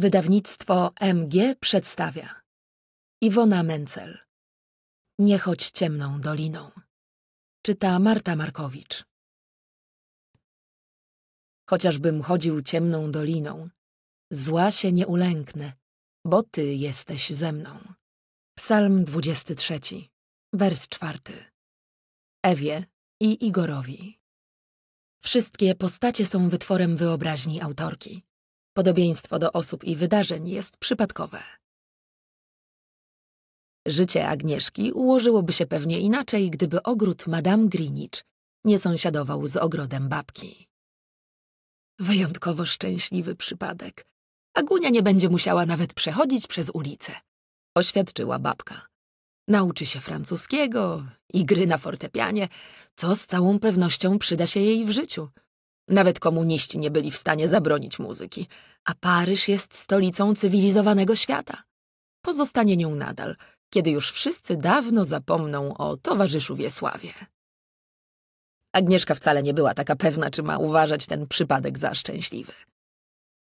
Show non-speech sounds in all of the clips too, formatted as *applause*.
Wydawnictwo MG przedstawia Iwona Mencel Nie chodź ciemną doliną Czyta Marta Markowicz Chociażbym chodził ciemną doliną Zła się nie ulęknę, bo Ty jesteś ze mną. Psalm 23, wers 4 Ewie i Igorowi Wszystkie postacie są wytworem wyobraźni autorki. Podobieństwo do osób i wydarzeń jest przypadkowe. Życie Agnieszki ułożyłoby się pewnie inaczej, gdyby ogród Madame Greenwich nie sąsiadował z ogrodem babki. Wyjątkowo szczęśliwy przypadek. Agunia nie będzie musiała nawet przechodzić przez ulicę, oświadczyła babka. Nauczy się francuskiego i gry na fortepianie, co z całą pewnością przyda się jej w życiu. Nawet komuniści nie byli w stanie zabronić muzyki, a Paryż jest stolicą cywilizowanego świata. Pozostanie nią nadal, kiedy już wszyscy dawno zapomną o towarzyszu Wiesławie. Agnieszka wcale nie była taka pewna, czy ma uważać ten przypadek za szczęśliwy.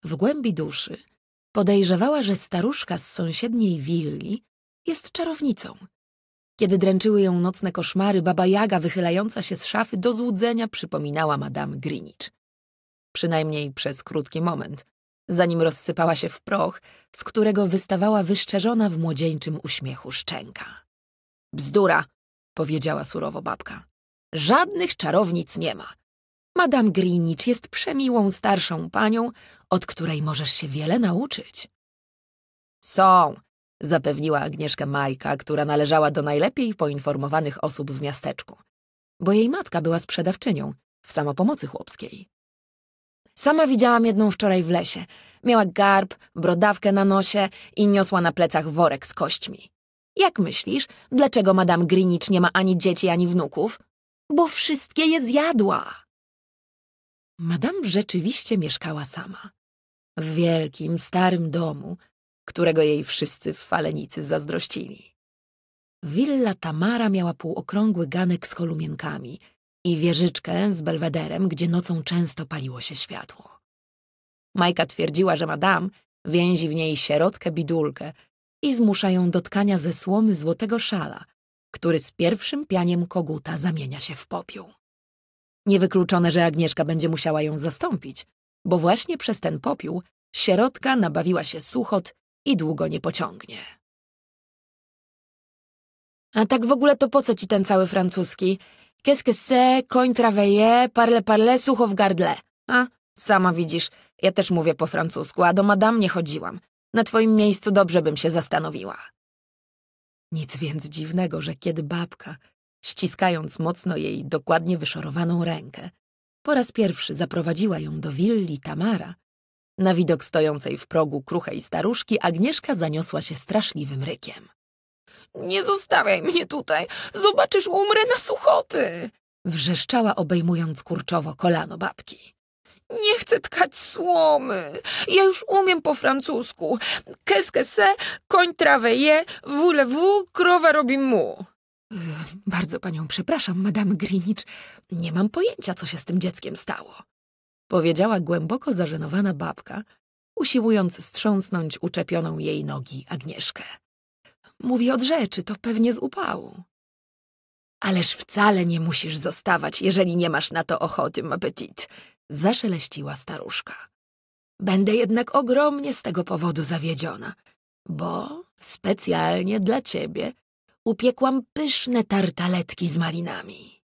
W głębi duszy podejrzewała, że staruszka z sąsiedniej willi jest czarownicą. Kiedy dręczyły ją nocne koszmary, baba Jaga wychylająca się z szafy do złudzenia przypominała Madame Greenwich przynajmniej przez krótki moment, zanim rozsypała się w proch, z którego wystawała wyszczerzona w młodzieńczym uśmiechu szczęka. Bzdura, powiedziała surowo babka. Żadnych czarownic nie ma. Madame Greenwich jest przemiłą starszą panią, od której możesz się wiele nauczyć. Są, zapewniła Agnieszka Majka, która należała do najlepiej poinformowanych osób w miasteczku, bo jej matka była sprzedawczynią w samopomocy chłopskiej. Sama widziałam jedną wczoraj w lesie. Miała garb, brodawkę na nosie i niosła na plecach worek z kośćmi. Jak myślisz, dlaczego Madame Grinicz nie ma ani dzieci, ani wnuków? Bo wszystkie je zjadła. Madame rzeczywiście mieszkała sama. W wielkim, starym domu, którego jej wszyscy w falenicy zazdrościli. Willa Tamara miała półokrągły ganek z kolumienkami i wieżyczkę z belwederem, gdzie nocą często paliło się światło. Majka twierdziła, że madame więzi w niej sierotkę bidulkę i zmusza ją do tkania ze słomy złotego szala, który z pierwszym pianiem koguta zamienia się w popiół. Niewykluczone, że Agnieszka będzie musiała ją zastąpić, bo właśnie przez ten popiół sierotka nabawiła się suchot i długo nie pociągnie. A tak w ogóle to po co ci ten cały francuski? Qu'est-ce que c'est, coin travaillé, parle parle, sucho w gardle. A, sama widzisz, ja też mówię po francusku, a do madam nie chodziłam. Na twoim miejscu dobrze bym się zastanowiła. Nic więc dziwnego, że kiedy babka, ściskając mocno jej dokładnie wyszorowaną rękę, po raz pierwszy zaprowadziła ją do willi Tamara, na widok stojącej w progu kruchej staruszki Agnieszka zaniosła się straszliwym rykiem. Nie zostawiaj mnie tutaj. Zobaczysz, umrę na suchoty. Wrzeszczała, obejmując kurczowo kolano babki. Nie chcę tkać słomy. Ja już umiem po francusku. Qu'est-ce que c'est? Koń trawę je, voulez-vous, krowa robi mu. Bardzo panią przepraszam, madame Grinicz. Nie mam pojęcia, co się z tym dzieckiem stało. Powiedziała głęboko zażenowana babka, usiłując strząsnąć uczepioną jej nogi Agnieszkę. Mówi od rzeczy, to pewnie z upału. Ależ wcale nie musisz zostawać, jeżeli nie masz na to ochoty, ma petit, zaszeleściła staruszka. Będę jednak ogromnie z tego powodu zawiedziona, bo specjalnie dla ciebie upiekłam pyszne tartaletki z malinami.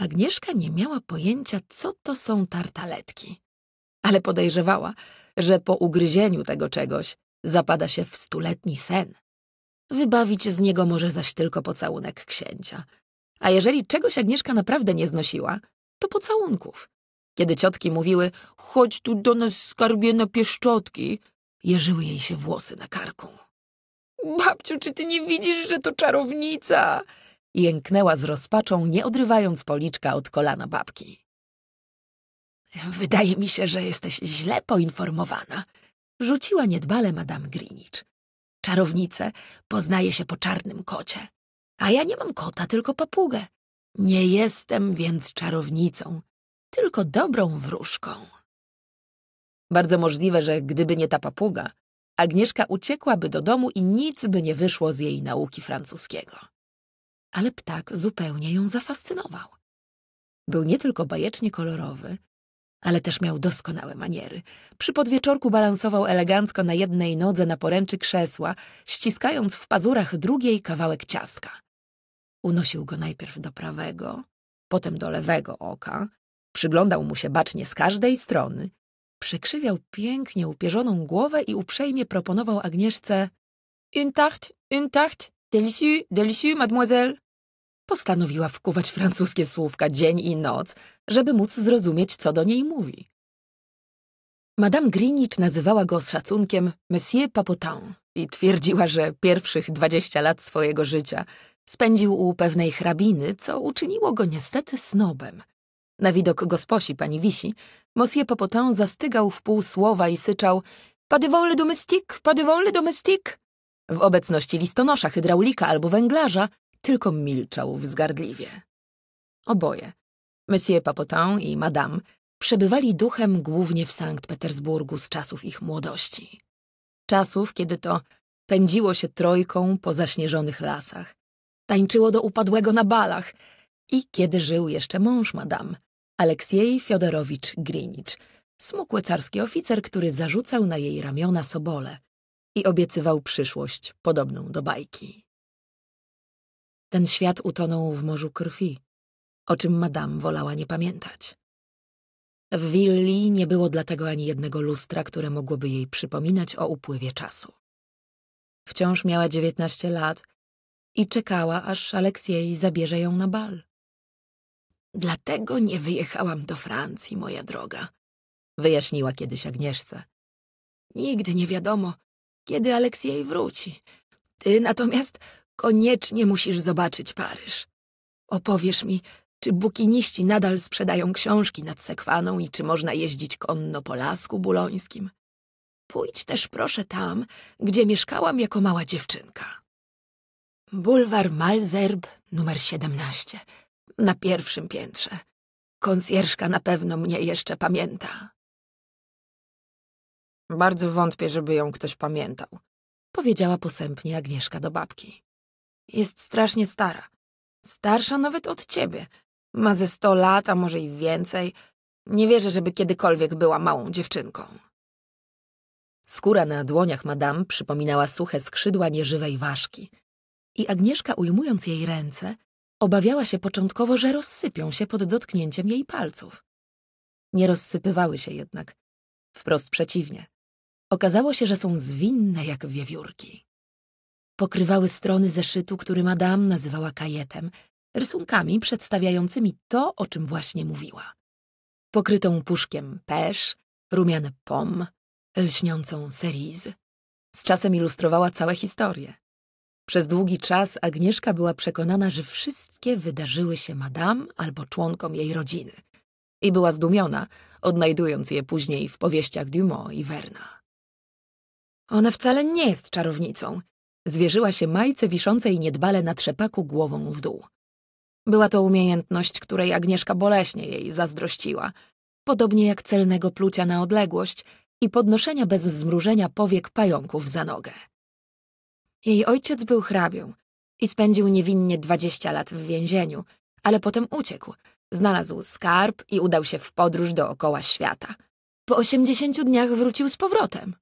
Agnieszka nie miała pojęcia, co to są tartaletki, ale podejrzewała, że po ugryzieniu tego czegoś zapada się w stuletni sen. Wybawić z niego może zaś tylko pocałunek księcia. A jeżeli czegoś Agnieszka naprawdę nie znosiła, to pocałunków. Kiedy ciotki mówiły, chodź tu do nas skarbie na pieszczotki, jeżyły jej się włosy na karku. Babciu, czy ty nie widzisz, że to czarownica? Jęknęła z rozpaczą, nie odrywając policzka od kolana babki. Wydaje mi się, że jesteś źle poinformowana – rzuciła niedbale Madame Greenwich. Czarownice poznaje się po czarnym kocie. A ja nie mam kota, tylko papugę. Nie jestem więc czarownicą, tylko dobrą wróżką. Bardzo możliwe, że gdyby nie ta papuga, Agnieszka uciekłaby do domu i nic by nie wyszło z jej nauki francuskiego. Ale ptak zupełnie ją zafascynował. Był nie tylko bajecznie kolorowy, ale też miał doskonałe maniery. Przy podwieczorku balansował elegancko na jednej nodze na poręczy krzesła, ściskając w pazurach drugiej kawałek ciastka. Unosił go najpierw do prawego, potem do lewego oka, przyglądał mu się bacznie z każdej strony, przykrzywiał pięknie upierzoną głowę i uprzejmie proponował Agnieszce Une tarte, une tarte, délicieux, délicieux, mademoiselle. Postanowiła wkuwać francuskie słówka dzień i noc, żeby móc zrozumieć, co do niej mówi. Madame Greenwich nazywała go z szacunkiem Monsieur Papotin i twierdziła, że pierwszych dwadzieścia lat swojego życia spędził u pewnej hrabiny, co uczyniło go niestety snobem. Na widok gosposi pani Wisi, Monsieur Papotin zastygał w pół słowa i syczał Pas de vole domestique, pas de domestique. W obecności listonosza, hydraulika albo węglarza tylko milczał wzgardliwie. Oboje, Monsieur Papotin i Madame, przebywali duchem głównie w Sankt Petersburgu z czasów ich młodości. Czasów, kiedy to pędziło się trojką po zaśnieżonych lasach, tańczyło do upadłego na balach i kiedy żył jeszcze mąż Madame, Aleksiej Fiodorowicz Grinicz, smukły carski oficer, który zarzucał na jej ramiona sobole i obiecywał przyszłość podobną do bajki. Ten świat utonął w morzu krwi, o czym madame wolała nie pamiętać. W willi nie było dlatego ani jednego lustra, które mogłoby jej przypominać o upływie czasu. Wciąż miała dziewiętnaście lat i czekała, aż Aleksiej zabierze ją na bal. Dlatego nie wyjechałam do Francji, moja droga, wyjaśniła kiedyś Agnieszce. Nigdy nie wiadomo, kiedy Aleksiej wróci. Ty natomiast Koniecznie musisz zobaczyć Paryż. Opowiesz mi, czy bukiniści nadal sprzedają książki nad Sekwaną i czy można jeździć konno po Lasku Bulońskim. Pójdź też proszę tam, gdzie mieszkałam jako mała dziewczynka. Bulwar Malzerb numer 17, na pierwszym piętrze. Konsjerszka na pewno mnie jeszcze pamięta. Bardzo wątpię, żeby ją ktoś pamiętał, powiedziała posępnie Agnieszka do babki. Jest strasznie stara. Starsza nawet od ciebie. Ma ze sto lat, a może i więcej. Nie wierzę, żeby kiedykolwiek była małą dziewczynką. Skóra na dłoniach madame przypominała suche skrzydła nieżywej ważki. I Agnieszka, ujmując jej ręce, obawiała się początkowo, że rozsypią się pod dotknięciem jej palców. Nie rozsypywały się jednak. Wprost przeciwnie. Okazało się, że są zwinne jak wiewiórki pokrywały strony zeszytu, który Madame nazywała kajetem, rysunkami przedstawiającymi to, o czym właśnie mówiła. Pokrytą puszkiem pesz, rumiane pom, lśniącą cerise. Z czasem ilustrowała całe historie. Przez długi czas Agnieszka była przekonana, że wszystkie wydarzyły się Madame albo członkom jej rodziny. I była zdumiona, odnajdując je później w powieściach Dumont i Werna. Ona wcale nie jest czarownicą, zwierzyła się majce wiszącej niedbale na trzepaku głową w dół. Była to umiejętność, której Agnieszka boleśnie jej zazdrościła, podobnie jak celnego plucia na odległość i podnoszenia bez zmrużenia powiek pająków za nogę. Jej ojciec był hrabią i spędził niewinnie dwadzieścia lat w więzieniu, ale potem uciekł, znalazł skarb i udał się w podróż dookoła świata. Po osiemdziesięciu dniach wrócił z powrotem.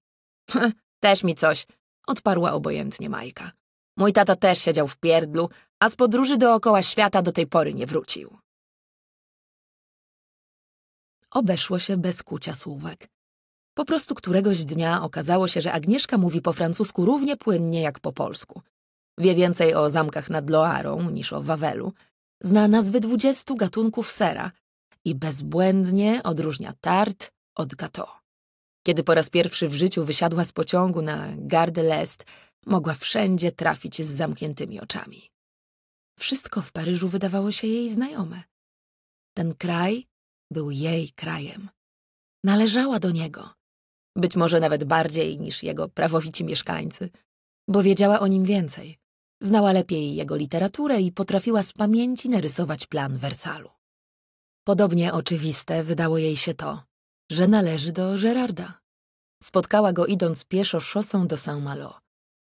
*laughs* Też mi coś, odparła obojętnie Majka. Mój tata też siedział w pierdlu, a z podróży dookoła świata do tej pory nie wrócił. Obeszło się bez kucia słówek. Po prostu któregoś dnia okazało się, że Agnieszka mówi po francusku równie płynnie jak po polsku. Wie więcej o zamkach nad Loarą niż o Wawelu. Zna nazwy dwudziestu gatunków sera i bezbłędnie odróżnia tart od gâteau. Kiedy po raz pierwszy w życiu wysiadła z pociągu na Garde l'Est, mogła wszędzie trafić z zamkniętymi oczami. Wszystko w Paryżu wydawało się jej znajome. Ten kraj był jej krajem. Należała do niego. Być może nawet bardziej niż jego prawowici mieszkańcy, bo wiedziała o nim więcej. Znała lepiej jego literaturę i potrafiła z pamięci narysować plan Wersalu. Podobnie oczywiste wydało jej się to, że należy do Gerarda. Spotkała go idąc pieszo szosą do Saint-Malo.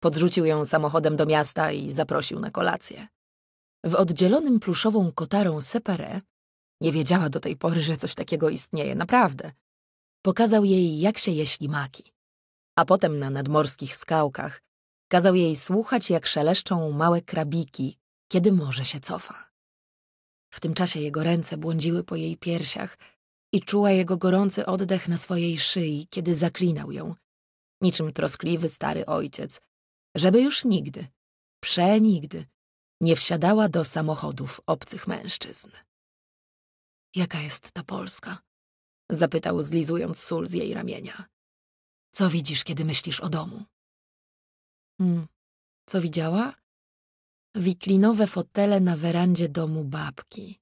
Podrzucił ją samochodem do miasta i zaprosił na kolację. W oddzielonym pluszową kotarą separé nie wiedziała do tej pory, że coś takiego istnieje, naprawdę. Pokazał jej, jak się je ślimaki. A potem na nadmorskich skałkach kazał jej słuchać, jak szeleszczą małe krabiki, kiedy morze się cofa. W tym czasie jego ręce błądziły po jej piersiach – i czuła jego gorący oddech na swojej szyi, kiedy zaklinał ją, niczym troskliwy stary ojciec, żeby już nigdy, przenigdy, nie wsiadała do samochodów obcych mężczyzn. Jaka jest ta Polska? Zapytał, zlizując sól z jej ramienia. Co widzisz, kiedy myślisz o domu? Hmm, co widziała? Wiklinowe fotele na werandzie domu babki.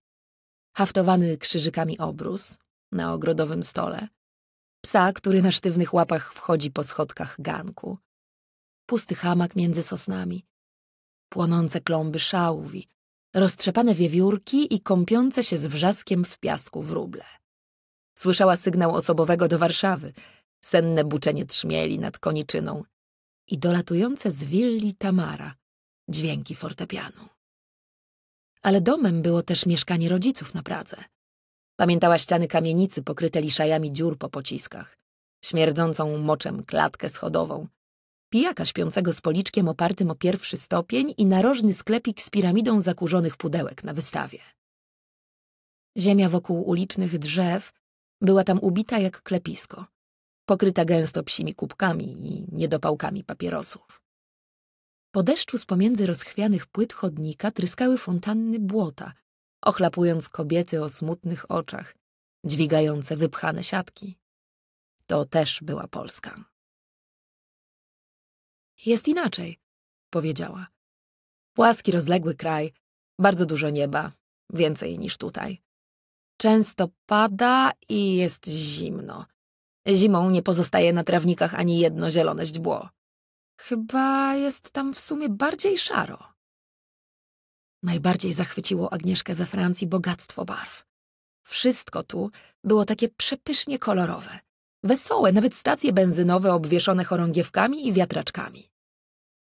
Haftowany krzyżykami obrus, na ogrodowym stole. Psa, który na sztywnych łapach wchodzi po schodkach ganku. Pusty hamak między sosnami. Płonące klomby szałwi, roztrzepane wiewiórki i kąpiące się z wrzaskiem w piasku wróble. Słyszała sygnał osobowego do Warszawy, senne buczenie trzmieli nad koniczyną i dolatujące z willi Tamara dźwięki fortepianu. Ale domem było też mieszkanie rodziców na Pradze, Pamiętała ściany kamienicy pokryte liszajami dziur po pociskach, śmierdzącą moczem klatkę schodową, pijaka śpiącego z policzkiem opartym o pierwszy stopień i narożny sklepik z piramidą zakurzonych pudełek na wystawie. Ziemia wokół ulicznych drzew była tam ubita jak klepisko, pokryta gęsto psimi kubkami i niedopałkami papierosów. Po deszczu z pomiędzy rozchwianych płyt chodnika tryskały fontanny błota, ochlapując kobiety o smutnych oczach, dźwigające wypchane siatki. To też była Polska. Jest inaczej, powiedziała. Płaski, rozległy kraj, bardzo dużo nieba, więcej niż tutaj. Często pada i jest zimno. Zimą nie pozostaje na trawnikach ani jedno zielone źdźbło. Chyba jest tam w sumie bardziej szaro. Najbardziej zachwyciło Agnieszkę we Francji bogactwo barw. Wszystko tu było takie przepysznie kolorowe. Wesołe, nawet stacje benzynowe obwieszone chorągiewkami i wiatraczkami.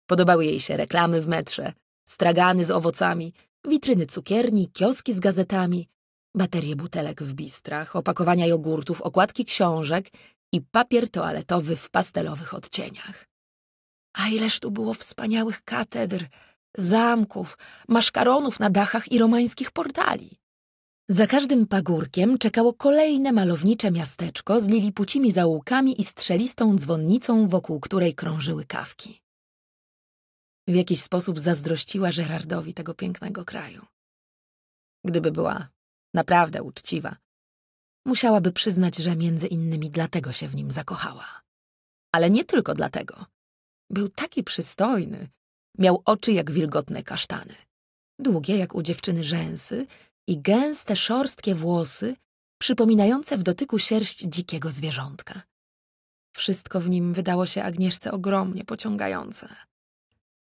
Podobały jej się reklamy w metrze, stragany z owocami, witryny cukierni, kioski z gazetami, baterie butelek w bistrach, opakowania jogurtów, okładki książek i papier toaletowy w pastelowych odcieniach. A ileż tu było wspaniałych katedr, zamków, maszkaronów na dachach i romańskich portali. Za każdym pagórkiem czekało kolejne malownicze miasteczko z lilipucimi zaułkami i strzelistą dzwonnicą, wokół której krążyły kawki. W jakiś sposób zazdrościła Gerardowi tego pięknego kraju. Gdyby była naprawdę uczciwa, musiałaby przyznać, że między innymi dlatego się w nim zakochała. Ale nie tylko dlatego. Był taki przystojny, Miał oczy jak wilgotne kasztany, długie jak u dziewczyny rzęsy i gęste, szorstkie włosy, przypominające w dotyku sierść dzikiego zwierzątka. Wszystko w nim wydało się Agnieszce ogromnie pociągające.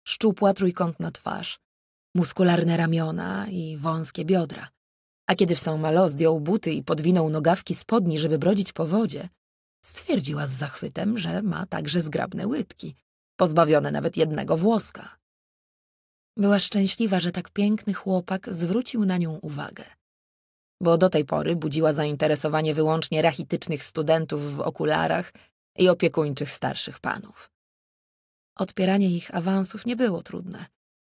Szczupła trójkątna twarz, muskularne ramiona i wąskie biodra. A kiedy w Saint Malo zdjął buty i podwinął nogawki spodni, żeby brodzić po wodzie, stwierdziła z zachwytem, że ma także zgrabne łydki, pozbawione nawet jednego włoska. Była szczęśliwa, że tak piękny chłopak zwrócił na nią uwagę. Bo do tej pory budziła zainteresowanie wyłącznie rachitycznych studentów w okularach i opiekuńczych starszych panów. Odpieranie ich awansów nie było trudne.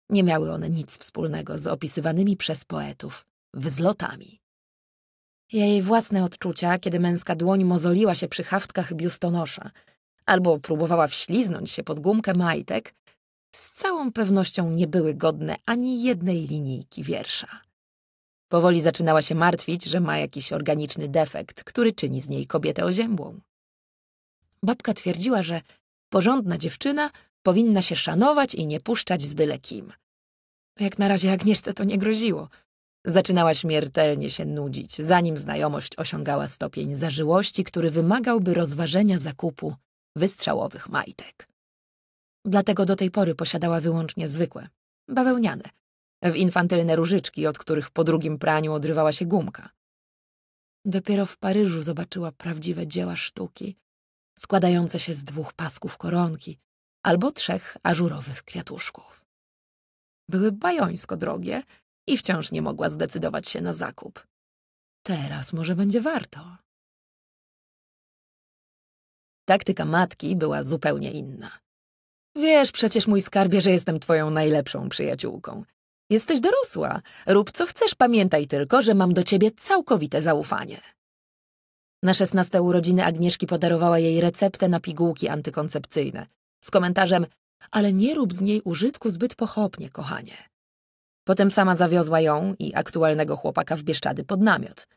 Nie miały one nic wspólnego z opisywanymi przez poetów wzlotami. Jej własne odczucia, kiedy męska dłoń mozoliła się przy haftkach biustonosza – albo próbowała wśliznąć się pod gumkę majtek, z całą pewnością nie były godne ani jednej linijki wiersza. Powoli zaczynała się martwić, że ma jakiś organiczny defekt, który czyni z niej kobietę oziębłą. Babka twierdziła, że porządna dziewczyna powinna się szanować i nie puszczać z byle kim. No jak na razie Agnieszce to nie groziło. Zaczynała śmiertelnie się nudzić, zanim znajomość osiągała stopień zażyłości, który wymagałby rozważenia zakupu wystrzałowych majtek. Dlatego do tej pory posiadała wyłącznie zwykłe, bawełniane, w infantylne różyczki, od których po drugim praniu odrywała się gumka. Dopiero w Paryżu zobaczyła prawdziwe dzieła sztuki, składające się z dwóch pasków koronki albo trzech ażurowych kwiatuszków. Były bajońsko drogie i wciąż nie mogła zdecydować się na zakup. Teraz może będzie warto. Taktyka matki była zupełnie inna. Wiesz przecież, mój skarbie, że jestem twoją najlepszą przyjaciółką. Jesteś dorosła. Rób co chcesz, pamiętaj tylko, że mam do ciebie całkowite zaufanie. Na szesnaste urodziny Agnieszki podarowała jej receptę na pigułki antykoncepcyjne z komentarzem ale nie rób z niej użytku zbyt pochopnie, kochanie. Potem sama zawiozła ją i aktualnego chłopaka w Bieszczady pod namiot.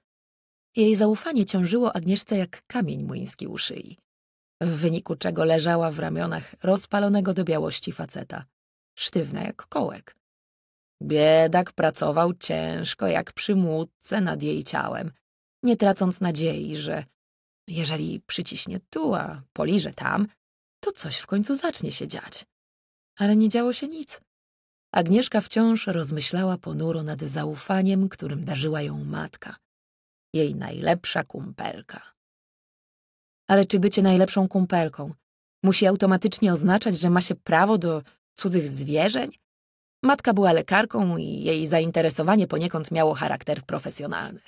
Jej zaufanie ciążyło Agnieszce jak kamień młyński u szyi w wyniku czego leżała w ramionach rozpalonego do białości faceta, sztywna jak kołek. Biedak pracował ciężko jak przy młódce nad jej ciałem, nie tracąc nadziei, że jeżeli przyciśnie tu, a poliże tam, to coś w końcu zacznie się dziać. Ale nie działo się nic. Agnieszka wciąż rozmyślała ponuro nad zaufaniem, którym darzyła ją matka, jej najlepsza kumpelka ale czy bycie najlepszą kumpelką musi automatycznie oznaczać, że ma się prawo do cudzych zwierzeń? Matka była lekarką i jej zainteresowanie poniekąd miało charakter profesjonalny.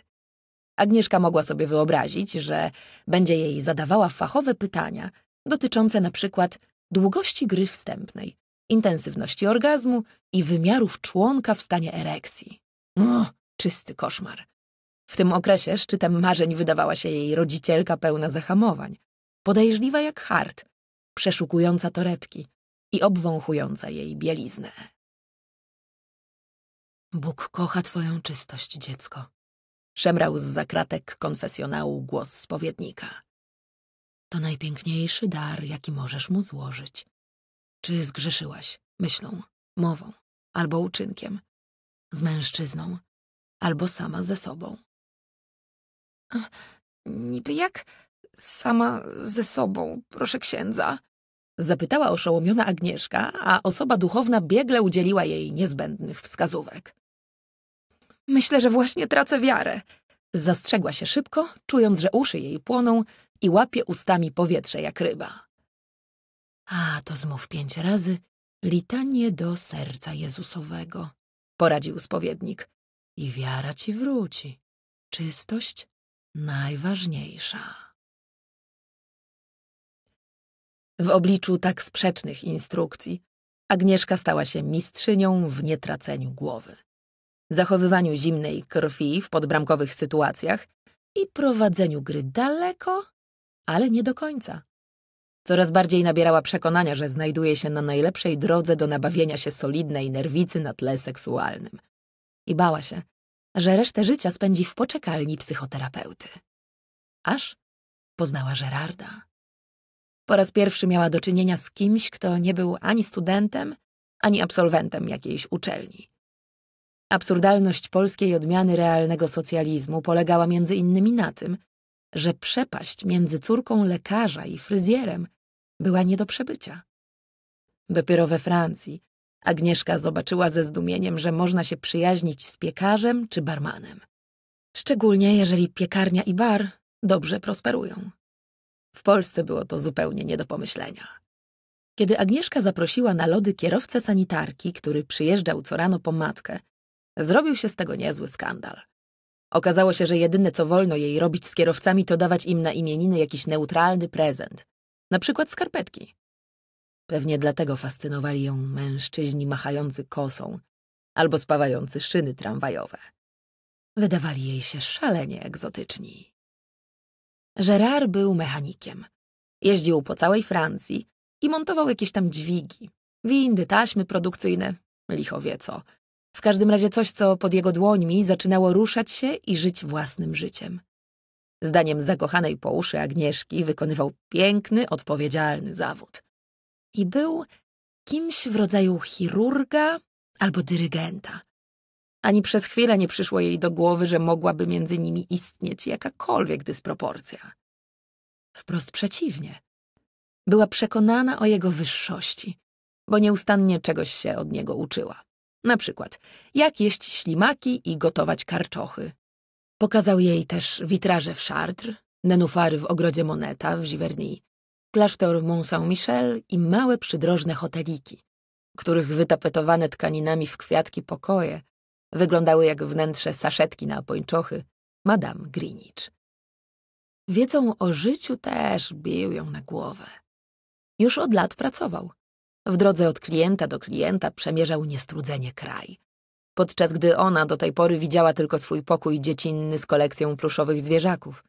Agnieszka mogła sobie wyobrazić, że będzie jej zadawała fachowe pytania dotyczące na przykład długości gry wstępnej, intensywności orgazmu i wymiarów członka w stanie erekcji. O, czysty koszmar. W tym okresie szczytem marzeń wydawała się jej rodzicielka pełna zahamowań, podejrzliwa jak hart, przeszukująca torebki i obwąchująca jej bieliznę. Bóg kocha twoją czystość, dziecko. Szemrał z zakratek konfesjonału głos spowiednika. To najpiękniejszy dar, jaki możesz mu złożyć. Czy zgrzeszyłaś myślą, mową albo uczynkiem, z mężczyzną albo sama ze sobą? Niby jak sama ze sobą, proszę księdza? Zapytała oszołomiona Agnieszka, a osoba duchowna biegle udzieliła jej niezbędnych wskazówek. Myślę, że właśnie tracę wiarę. Zastrzegła się szybko, czując, że uszy jej płoną i łapie ustami powietrze jak ryba. A, to zmów pięć razy litanie do serca Jezusowego, poradził spowiednik. I wiara ci wróci. Czystość najważniejsza. W obliczu tak sprzecznych instrukcji Agnieszka stała się mistrzynią w nietraceniu głowy, zachowywaniu zimnej krwi w podbramkowych sytuacjach i prowadzeniu gry daleko, ale nie do końca. Coraz bardziej nabierała przekonania, że znajduje się na najlepszej drodze do nabawienia się solidnej nerwicy na tle seksualnym. I bała się, że resztę życia spędzi w poczekalni psychoterapeuty. Aż poznała Gerarda. Po raz pierwszy miała do czynienia z kimś, kto nie był ani studentem, ani absolwentem jakiejś uczelni. Absurdalność polskiej odmiany realnego socjalizmu polegała między innymi na tym, że przepaść między córką lekarza i fryzjerem była nie do przebycia. Dopiero we Francji Agnieszka zobaczyła ze zdumieniem, że można się przyjaźnić z piekarzem czy barmanem. Szczególnie jeżeli piekarnia i bar dobrze prosperują. W Polsce było to zupełnie nie do pomyślenia. Kiedy Agnieszka zaprosiła na lody kierowcę sanitarki, który przyjeżdżał co rano po matkę, zrobił się z tego niezły skandal. Okazało się, że jedyne co wolno jej robić z kierowcami to dawać im na imieniny jakiś neutralny prezent, na przykład skarpetki. Pewnie dlatego fascynowali ją mężczyźni machający kosą albo spawający szyny tramwajowe. Wydawali jej się szalenie egzotyczni. Gerard był mechanikiem. Jeździł po całej Francji i montował jakieś tam dźwigi, windy, taśmy produkcyjne, licho wie co. W każdym razie coś, co pod jego dłońmi zaczynało ruszać się i żyć własnym życiem. Zdaniem zakochanej po uszy Agnieszki wykonywał piękny, odpowiedzialny zawód i był kimś w rodzaju chirurga albo dyrygenta. Ani przez chwilę nie przyszło jej do głowy, że mogłaby między nimi istnieć jakakolwiek dysproporcja. Wprost przeciwnie. Była przekonana o jego wyższości, bo nieustannie czegoś się od niego uczyła. Na przykład, jak jeść ślimaki i gotować karczochy. Pokazał jej też witraże w Chartres, nenufary w ogrodzie Moneta w Giverny, klasztor Mont Saint-Michel i małe przydrożne hoteliki, których wytapetowane tkaninami w kwiatki pokoje wyglądały jak wnętrze saszetki na pończochy Madame Greenwich. Wiedzą o życiu też bił ją na głowę. Już od lat pracował. W drodze od klienta do klienta przemierzał niestrudzenie kraj. Podczas gdy ona do tej pory widziała tylko swój pokój dziecinny z kolekcją pluszowych zwierzaków,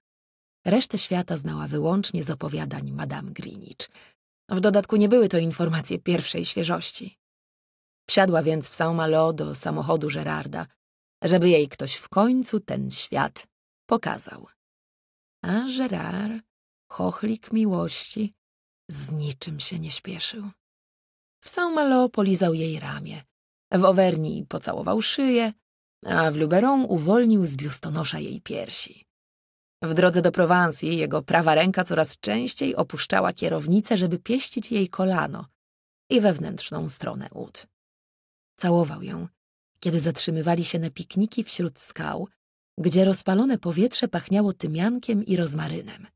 Resztę świata znała wyłącznie z opowiadań Madame Greenwich. W dodatku nie były to informacje pierwszej świeżości. Wsiadła więc w Saint-Malo do samochodu Gerarda, żeby jej ktoś w końcu ten świat pokazał. A Gerard, chochlik miłości, z niczym się nie śpieszył. W Saint-Malo polizał jej ramię, w Owerni pocałował szyję, a w Luberon uwolnił z biustonosza jej piersi. W drodze do Prowansji jego prawa ręka coraz częściej opuszczała kierownicę, żeby pieścić jej kolano i wewnętrzną stronę ud. Całował ją, kiedy zatrzymywali się na pikniki wśród skał, gdzie rozpalone powietrze pachniało tymiankiem i rozmarynem.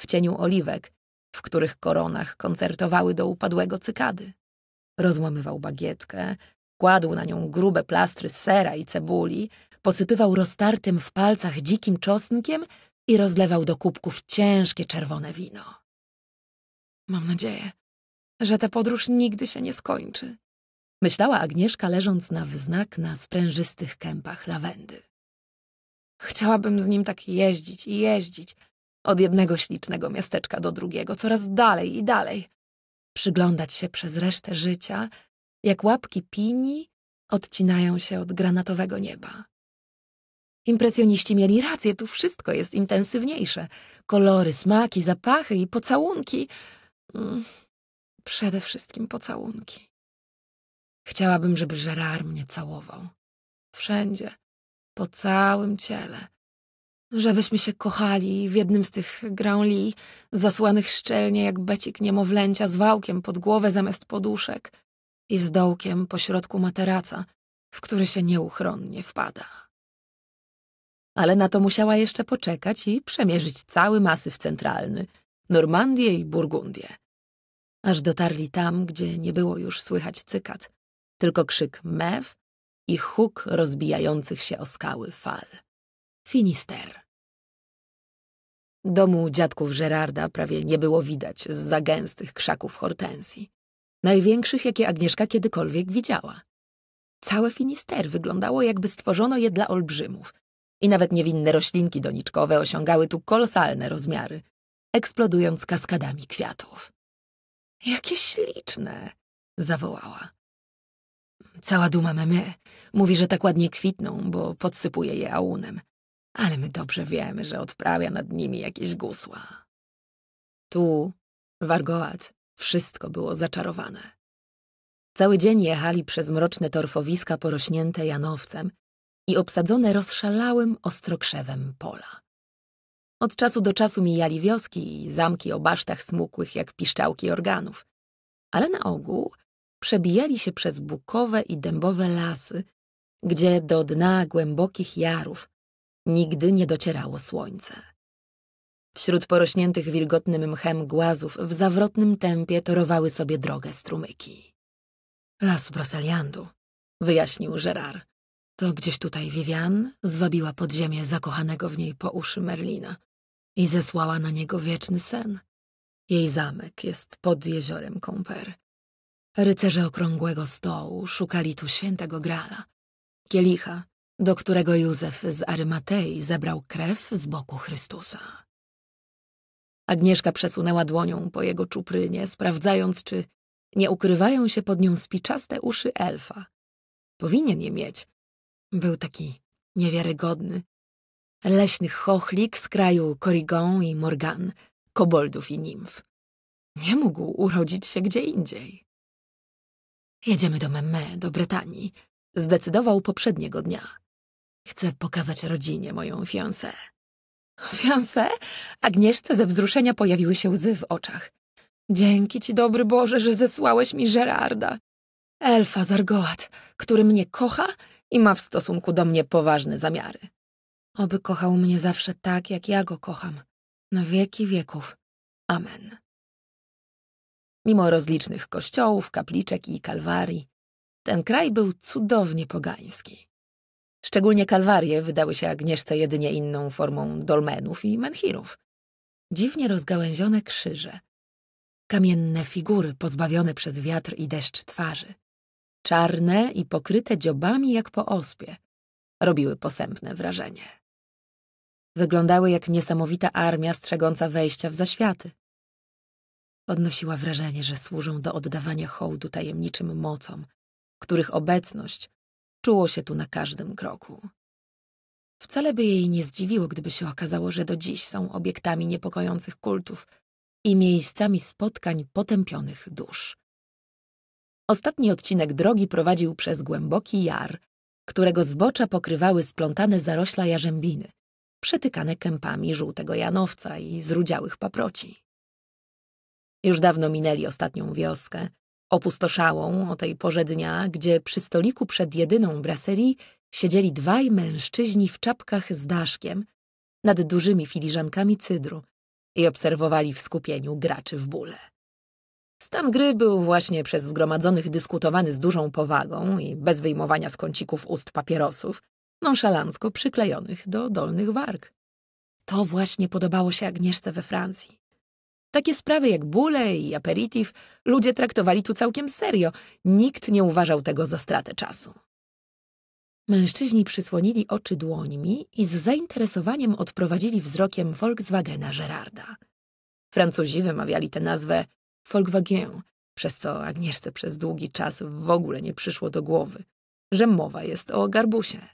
W cieniu oliwek, w których koronach koncertowały do upadłego cykady. Rozłamywał bagietkę, kładł na nią grube plastry sera i cebuli, posypywał roztartym w palcach dzikim czosnkiem i rozlewał do kubków ciężkie czerwone wino. Mam nadzieję, że ta podróż nigdy się nie skończy, myślała Agnieszka leżąc na wznak na sprężystych kępach lawendy. Chciałabym z nim tak jeździć i jeździć, od jednego ślicznego miasteczka do drugiego, coraz dalej i dalej. Przyglądać się przez resztę życia, jak łapki pini odcinają się od granatowego nieba. Impresjoniści mieli rację, tu wszystko jest intensywniejsze. Kolory, smaki, zapachy i pocałunki. Mm, przede wszystkim pocałunki. Chciałabym, żeby Gerard mnie całował. Wszędzie. Po całym ciele. Żebyśmy się kochali w jednym z tych grauli, zasłanych szczelnie jak becik niemowlęcia z wałkiem pod głowę zamiast poduszek i z dołkiem pośrodku materaca, w który się nieuchronnie wpada ale na to musiała jeszcze poczekać i przemierzyć cały masyw centralny, Normandię i Burgundię. Aż dotarli tam, gdzie nie było już słychać cykat, tylko krzyk mew i huk rozbijających się o skały fal. Finister. Domu dziadków Gerarda prawie nie było widać z zagęstych krzaków hortensji. Największych, jakie Agnieszka kiedykolwiek widziała. Całe Finister wyglądało, jakby stworzono je dla olbrzymów, i nawet niewinne roślinki doniczkowe osiągały tu kolosalne rozmiary, eksplodując kaskadami kwiatów. Jakie śliczne! zawołała. Cała duma memy mówi, że tak ładnie kwitną, bo podsypuje je aunem, ale my dobrze wiemy, że odprawia nad nimi jakieś gusła. Tu, wargoat, wszystko było zaczarowane. Cały dzień jechali przez mroczne torfowiska porośnięte janowcem, i obsadzone rozszalałym ostrokrzewem pola. Od czasu do czasu mijali wioski i zamki o basztach smukłych jak piszczałki organów, ale na ogół przebijali się przez bukowe i dębowe lasy, gdzie do dna głębokich jarów nigdy nie docierało słońce. Wśród porośniętych wilgotnym mchem głazów w zawrotnym tempie torowały sobie drogę strumyki. Las Broseliandu, wyjaśnił Gerard. To gdzieś tutaj Vivian zwabiła podziemie zakochanego w niej po uszy Merlina i zesłała na niego wieczny sen. Jej zamek jest pod jeziorem Komper. Rycerze okrągłego stołu szukali tu świętego grala, kielicha, do którego Józef z Arymatei zebrał krew z boku Chrystusa. Agnieszka przesunęła dłonią po jego czuprynie, sprawdzając, czy nie ukrywają się pod nią spiczaste uszy elfa. Powinien je mieć, był taki niewiarygodny. Leśny chochlik z kraju Corrigon i Morgan, koboldów i nimf. Nie mógł urodzić się gdzie indziej. Jedziemy do Memme, do Bretanii. Zdecydował poprzedniego dnia. Chcę pokazać rodzinie moją fiancé. Fiancé? Agnieszce ze wzruszenia pojawiły się łzy w oczach. Dzięki ci, dobry Boże, że zesłałeś mi Gerarda. Elfa Zargoat, który mnie kocha i ma w stosunku do mnie poważne zamiary. Oby kochał mnie zawsze tak, jak ja go kocham, na wieki wieków. Amen. Mimo rozlicznych kościołów, kapliczek i kalwarii, ten kraj był cudownie pogański. Szczególnie kalwarie wydały się Agnieszce jedynie inną formą dolmenów i menhirów. Dziwnie rozgałęzione krzyże, kamienne figury pozbawione przez wiatr i deszcz twarzy, czarne i pokryte dziobami jak po ospie, robiły posępne wrażenie. Wyglądały jak niesamowita armia strzegąca wejścia w zaświaty. Odnosiła wrażenie, że służą do oddawania hołdu tajemniczym mocom, których obecność czuło się tu na każdym kroku. Wcale by jej nie zdziwiło, gdyby się okazało, że do dziś są obiektami niepokojących kultów i miejscami spotkań potępionych dusz. Ostatni odcinek drogi prowadził przez głęboki jar, którego zbocza pokrywały splątane zarośla jarzębiny, przetykane kępami żółtego janowca i zrudziałych paproci. Już dawno minęli ostatnią wioskę, opustoszałą o tej porze dnia, gdzie przy stoliku przed jedyną braserii siedzieli dwaj mężczyźni w czapkach z daszkiem nad dużymi filiżankami cydru i obserwowali w skupieniu graczy w bóle. Stan gry był właśnie przez zgromadzonych dyskutowany z dużą powagą i bez wyjmowania z kącików ust papierosów, nonszalancko przyklejonych do dolnych warg. To właśnie podobało się Agnieszce we Francji. Takie sprawy jak bóle i aperitif ludzie traktowali tu całkiem serio. Nikt nie uważał tego za stratę czasu. Mężczyźni przysłonili oczy dłońmi i z zainteresowaniem odprowadzili wzrokiem Volkswagena Gerarda. Francuzi wymawiali tę nazwę Volkswagen, przez co Agnieszce przez długi czas w ogóle nie przyszło do głowy, że mowa jest o garbusie.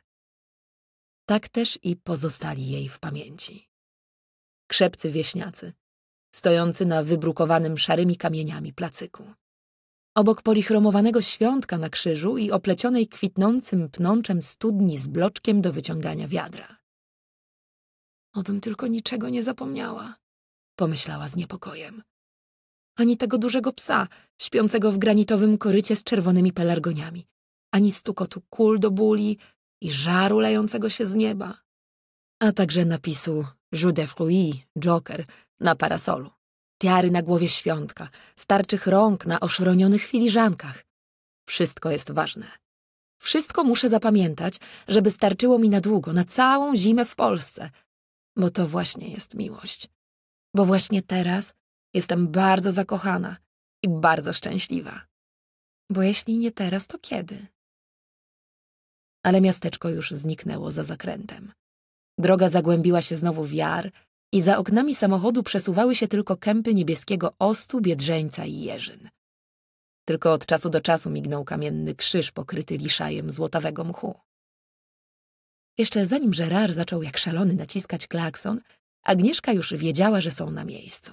Tak też i pozostali jej w pamięci. Krzepcy wieśniacy, stojący na wybrukowanym szarymi kamieniami placyku. Obok polichromowanego świątka na krzyżu i oplecionej kwitnącym pnączem studni z bloczkiem do wyciągania wiadra. Obym tylko niczego nie zapomniała, pomyślała z niepokojem ani tego dużego psa, śpiącego w granitowym korycie z czerwonymi pelargoniami, ani stukotu kul do bóli i żaru lejącego się z nieba, a także napisu Jeu de Joker na parasolu, tiary na głowie świątka, starczych rąk na oszronionych filiżankach. Wszystko jest ważne. Wszystko muszę zapamiętać, żeby starczyło mi na długo, na całą zimę w Polsce. Bo to właśnie jest miłość. Bo właśnie teraz Jestem bardzo zakochana i bardzo szczęśliwa. Bo jeśli nie teraz, to kiedy? Ale miasteczko już zniknęło za zakrętem. Droga zagłębiła się znowu w jar i za oknami samochodu przesuwały się tylko kępy niebieskiego ostu, biedrzeńca i jeżyn. Tylko od czasu do czasu mignął kamienny krzyż pokryty liszajem złotawego mchu. Jeszcze zanim Gerard zaczął jak szalony naciskać klakson, Agnieszka już wiedziała, że są na miejscu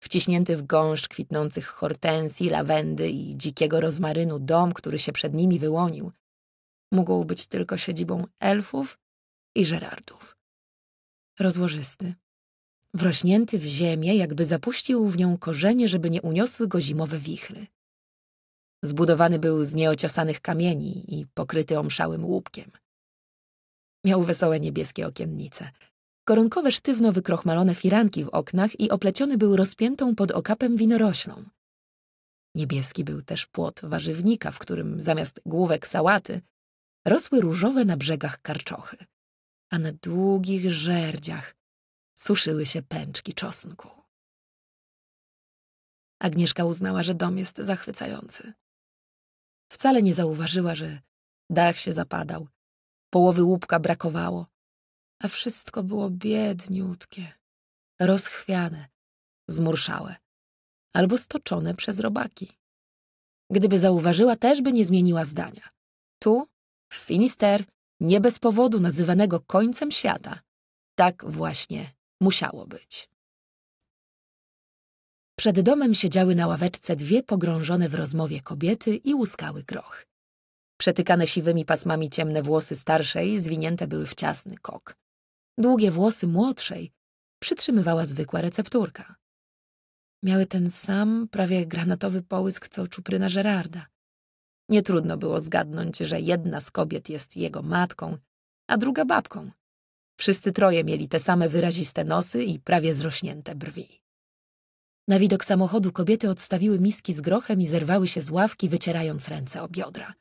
wciśnięty w gąszcz kwitnących hortensji, lawendy i dzikiego rozmarynu dom, który się przed nimi wyłonił, mógł być tylko siedzibą elfów i żerardów. Rozłożysty, wrośnięty w ziemię, jakby zapuścił w nią korzenie, żeby nie uniosły go zimowe wichry. Zbudowany był z nieociosanych kamieni i pokryty omszałym łupkiem. Miał wesołe niebieskie okiennice – Koronkowe sztywno wykrochmalone firanki w oknach i opleciony był rozpiętą pod okapem winoroślą. Niebieski był też płot warzywnika, w którym zamiast główek sałaty rosły różowe na brzegach karczochy, a na długich żerdziach suszyły się pęczki czosnku. Agnieszka uznała, że dom jest zachwycający. Wcale nie zauważyła, że dach się zapadał, połowy łupka brakowało, a wszystko było biedniutkie, rozchwiane, zmurszałe albo stoczone przez robaki. Gdyby zauważyła, też by nie zmieniła zdania. Tu, w Finister, nie bez powodu nazywanego końcem świata. Tak właśnie musiało być. Przed domem siedziały na ławeczce dwie pogrążone w rozmowie kobiety i łuskały groch. Przetykane siwymi pasmami ciemne włosy starszej zwinięte były w ciasny kok. Długie włosy młodszej przytrzymywała zwykła recepturka. Miały ten sam, prawie granatowy połysk co czupryna Gerarda. Nie trudno było zgadnąć, że jedna z kobiet jest jego matką, a druga babką. Wszyscy troje mieli te same wyraziste nosy i prawie zrośnięte brwi. Na widok samochodu kobiety odstawiły miski z grochem i zerwały się z ławki, wycierając ręce o biodra.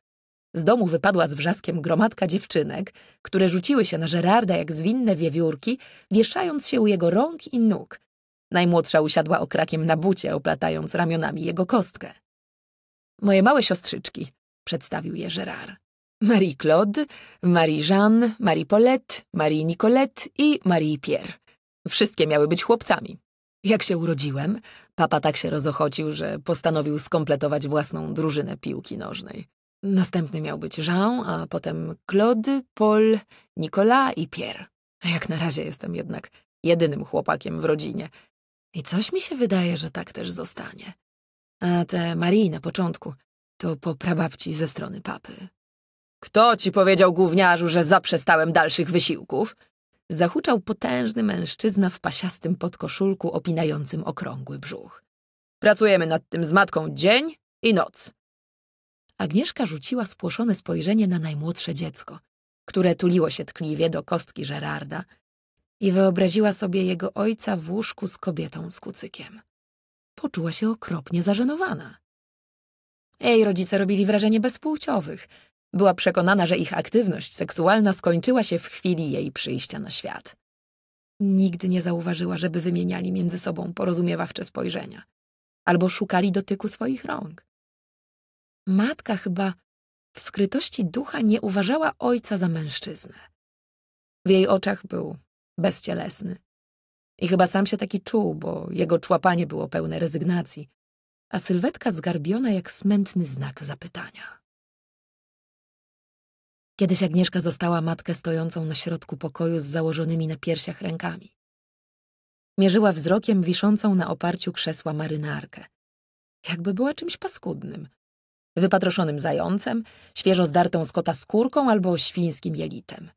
Z domu wypadła z wrzaskiem gromadka dziewczynek, które rzuciły się na Żerarda jak zwinne wiewiórki, wieszając się u jego rąk i nóg. Najmłodsza usiadła okrakiem na bucie, oplatając ramionami jego kostkę. Moje małe siostrzyczki, przedstawił je Gerard. Marie-Claude, Marie-Jeanne, Marie-Paulette, Marie-Nicolette i Marie-Pierre. Wszystkie miały być chłopcami. Jak się urodziłem, papa tak się rozochocił, że postanowił skompletować własną drużynę piłki nożnej. Następny miał być Jean, a potem Claude, Paul, Nicolas i Pierre. Jak na razie jestem jednak jedynym chłopakiem w rodzinie. I coś mi się wydaje, że tak też zostanie. A te Marii na początku to po prababci ze strony papy. Kto ci powiedział, gówniarzu, że zaprzestałem dalszych wysiłków? Zahuczał potężny mężczyzna w pasiastym podkoszulku opinającym okrągły brzuch. Pracujemy nad tym z matką dzień i noc. Agnieszka rzuciła spłoszone spojrzenie na najmłodsze dziecko, które tuliło się tkliwie do kostki Gerarda i wyobraziła sobie jego ojca w łóżku z kobietą z kucykiem. Poczuła się okropnie zażenowana. Jej rodzice robili wrażenie bezpłciowych. Była przekonana, że ich aktywność seksualna skończyła się w chwili jej przyjścia na świat. Nigdy nie zauważyła, żeby wymieniali między sobą porozumiewawcze spojrzenia albo szukali dotyku swoich rąk. Matka chyba w skrytości ducha nie uważała ojca za mężczyznę. W jej oczach był bezcielesny. I chyba sam się taki czuł, bo jego człapanie było pełne rezygnacji, a sylwetka zgarbiona jak smętny znak zapytania. Kiedyś Agnieszka została matkę stojącą na środku pokoju z założonymi na piersiach rękami. Mierzyła wzrokiem wiszącą na oparciu krzesła marynarkę, jakby była czymś paskudnym, wypatroszonym zającem, świeżo zdartą z kota skórką albo świńskim jelitem.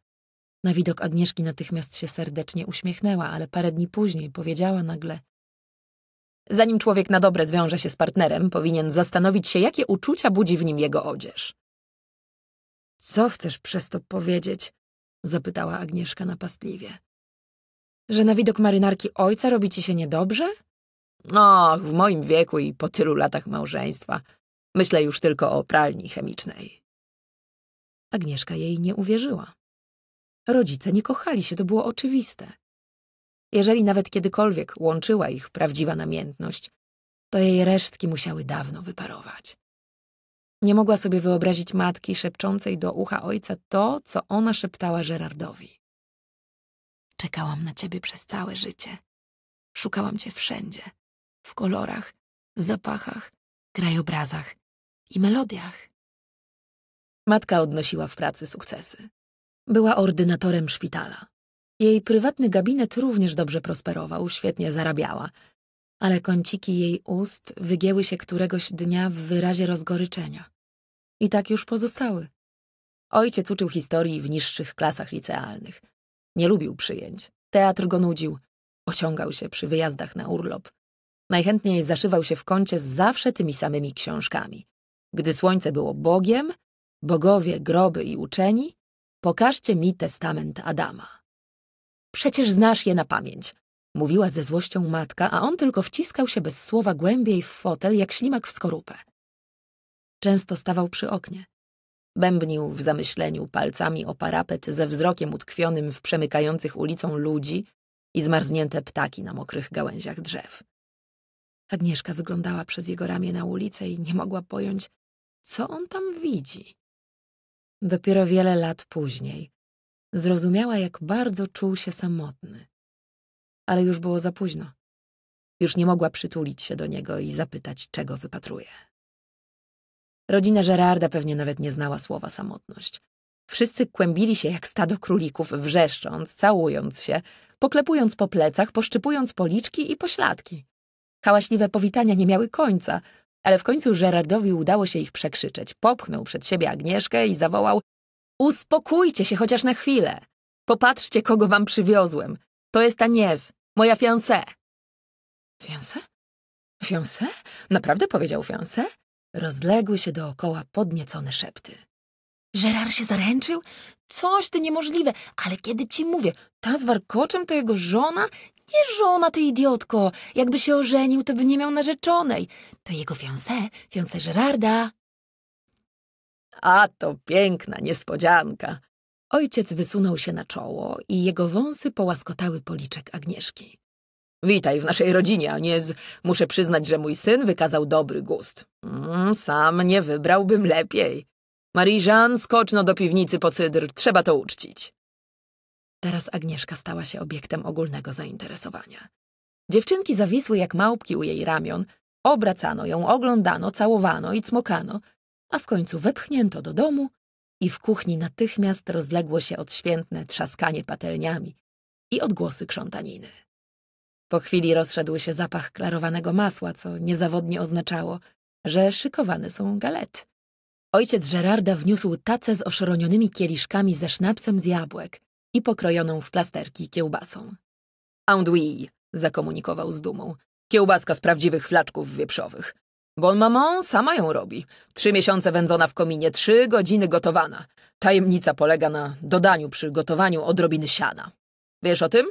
Na widok Agnieszki natychmiast się serdecznie uśmiechnęła, ale parę dni później powiedziała nagle Zanim człowiek na dobre zwiąże się z partnerem, powinien zastanowić się, jakie uczucia budzi w nim jego odzież. Co chcesz przez to powiedzieć? zapytała Agnieszka napastliwie. Że na widok marynarki ojca robi ci się niedobrze? Och, w moim wieku i po tylu latach małżeństwa – Myślę już tylko o pralni chemicznej. Agnieszka jej nie uwierzyła. Rodzice nie kochali się, to było oczywiste. Jeżeli nawet kiedykolwiek łączyła ich prawdziwa namiętność, to jej resztki musiały dawno wyparować. Nie mogła sobie wyobrazić matki szepczącej do ucha ojca to, co ona szeptała Gerardowi. Czekałam na ciebie przez całe życie. Szukałam cię wszędzie. W kolorach, zapachach, krajobrazach, i melodiach. Matka odnosiła w pracy sukcesy. Była ordynatorem szpitala. Jej prywatny gabinet również dobrze prosperował, świetnie zarabiała, ale kąciki jej ust wygięły się któregoś dnia w wyrazie rozgoryczenia. I tak już pozostały. Ojciec uczył historii w niższych klasach licealnych. Nie lubił przyjęć. Teatr go nudził. Ociągał się przy wyjazdach na urlop. Najchętniej zaszywał się w kącie z zawsze tymi samymi książkami. Gdy słońce było Bogiem, bogowie, groby i uczeni, pokażcie mi testament Adama. Przecież znasz je na pamięć, mówiła ze złością matka, a on tylko wciskał się bez słowa głębiej w fotel, jak ślimak w skorupę. Często stawał przy oknie. Bębnił w zamyśleniu palcami o parapet ze wzrokiem utkwionym w przemykających ulicą ludzi i zmarznięte ptaki na mokrych gałęziach drzew. Agnieszka wyglądała przez jego ramię na ulicę i nie mogła pojąć, co on tam widzi? Dopiero wiele lat później zrozumiała, jak bardzo czuł się samotny. Ale już było za późno. Już nie mogła przytulić się do niego i zapytać, czego wypatruje. Rodzina Gerarda pewnie nawet nie znała słowa samotność. Wszyscy kłębili się jak stado królików, wrzeszcząc, całując się, poklepując po plecach, poszczypując policzki i pośladki. Hałaśliwe powitania nie miały końca – ale w końcu Gerardowi udało się ich przekrzyczeć. Popchnął przed siebie Agnieszkę i zawołał Uspokójcie się chociaż na chwilę. Popatrzcie, kogo wam przywiozłem. To jest Anies, moja fiancé. Fiancé? Fiancé? Naprawdę powiedział fiancé? Rozległy się dookoła podniecone szepty. Gerard się zaręczył? Coś ty niemożliwe, ale kiedy ci mówię, ta z warkoczem to jego żona? Nie żona, ty idiotko! Jakby się ożenił, to by nie miał narzeczonej. To jego fiance, fiance Gerarda. A to piękna niespodzianka. Ojciec wysunął się na czoło i jego wąsy połaskotały policzek Agnieszki. Witaj w naszej rodzinie, a Muszę przyznać, że mój syn wykazał dobry gust. Mm, sam nie wybrałbym lepiej. marie skoczno do piwnicy po cydr, trzeba to uczcić. Teraz Agnieszka stała się obiektem ogólnego zainteresowania. Dziewczynki zawisły jak małpki u jej ramion, obracano ją, oglądano, całowano i cmokano, a w końcu wepchnięto do domu i w kuchni natychmiast rozległo się odświętne trzaskanie patelniami i odgłosy krzątaniny. Po chwili rozszedł się zapach klarowanego masła, co niezawodnie oznaczało, że szykowane są galety. Ojciec Gerarda wniósł tacę z oszronionymi kieliszkami ze sznapsem z jabłek, i pokrojoną w plasterki kiełbasą. Andouille, zakomunikował z dumą. Kiełbaska z prawdziwych flaczków wieprzowych. Bon maman sama ją robi. Trzy miesiące wędzona w kominie, trzy godziny gotowana. Tajemnica polega na dodaniu przy gotowaniu odrobiny siana. Wiesz o tym?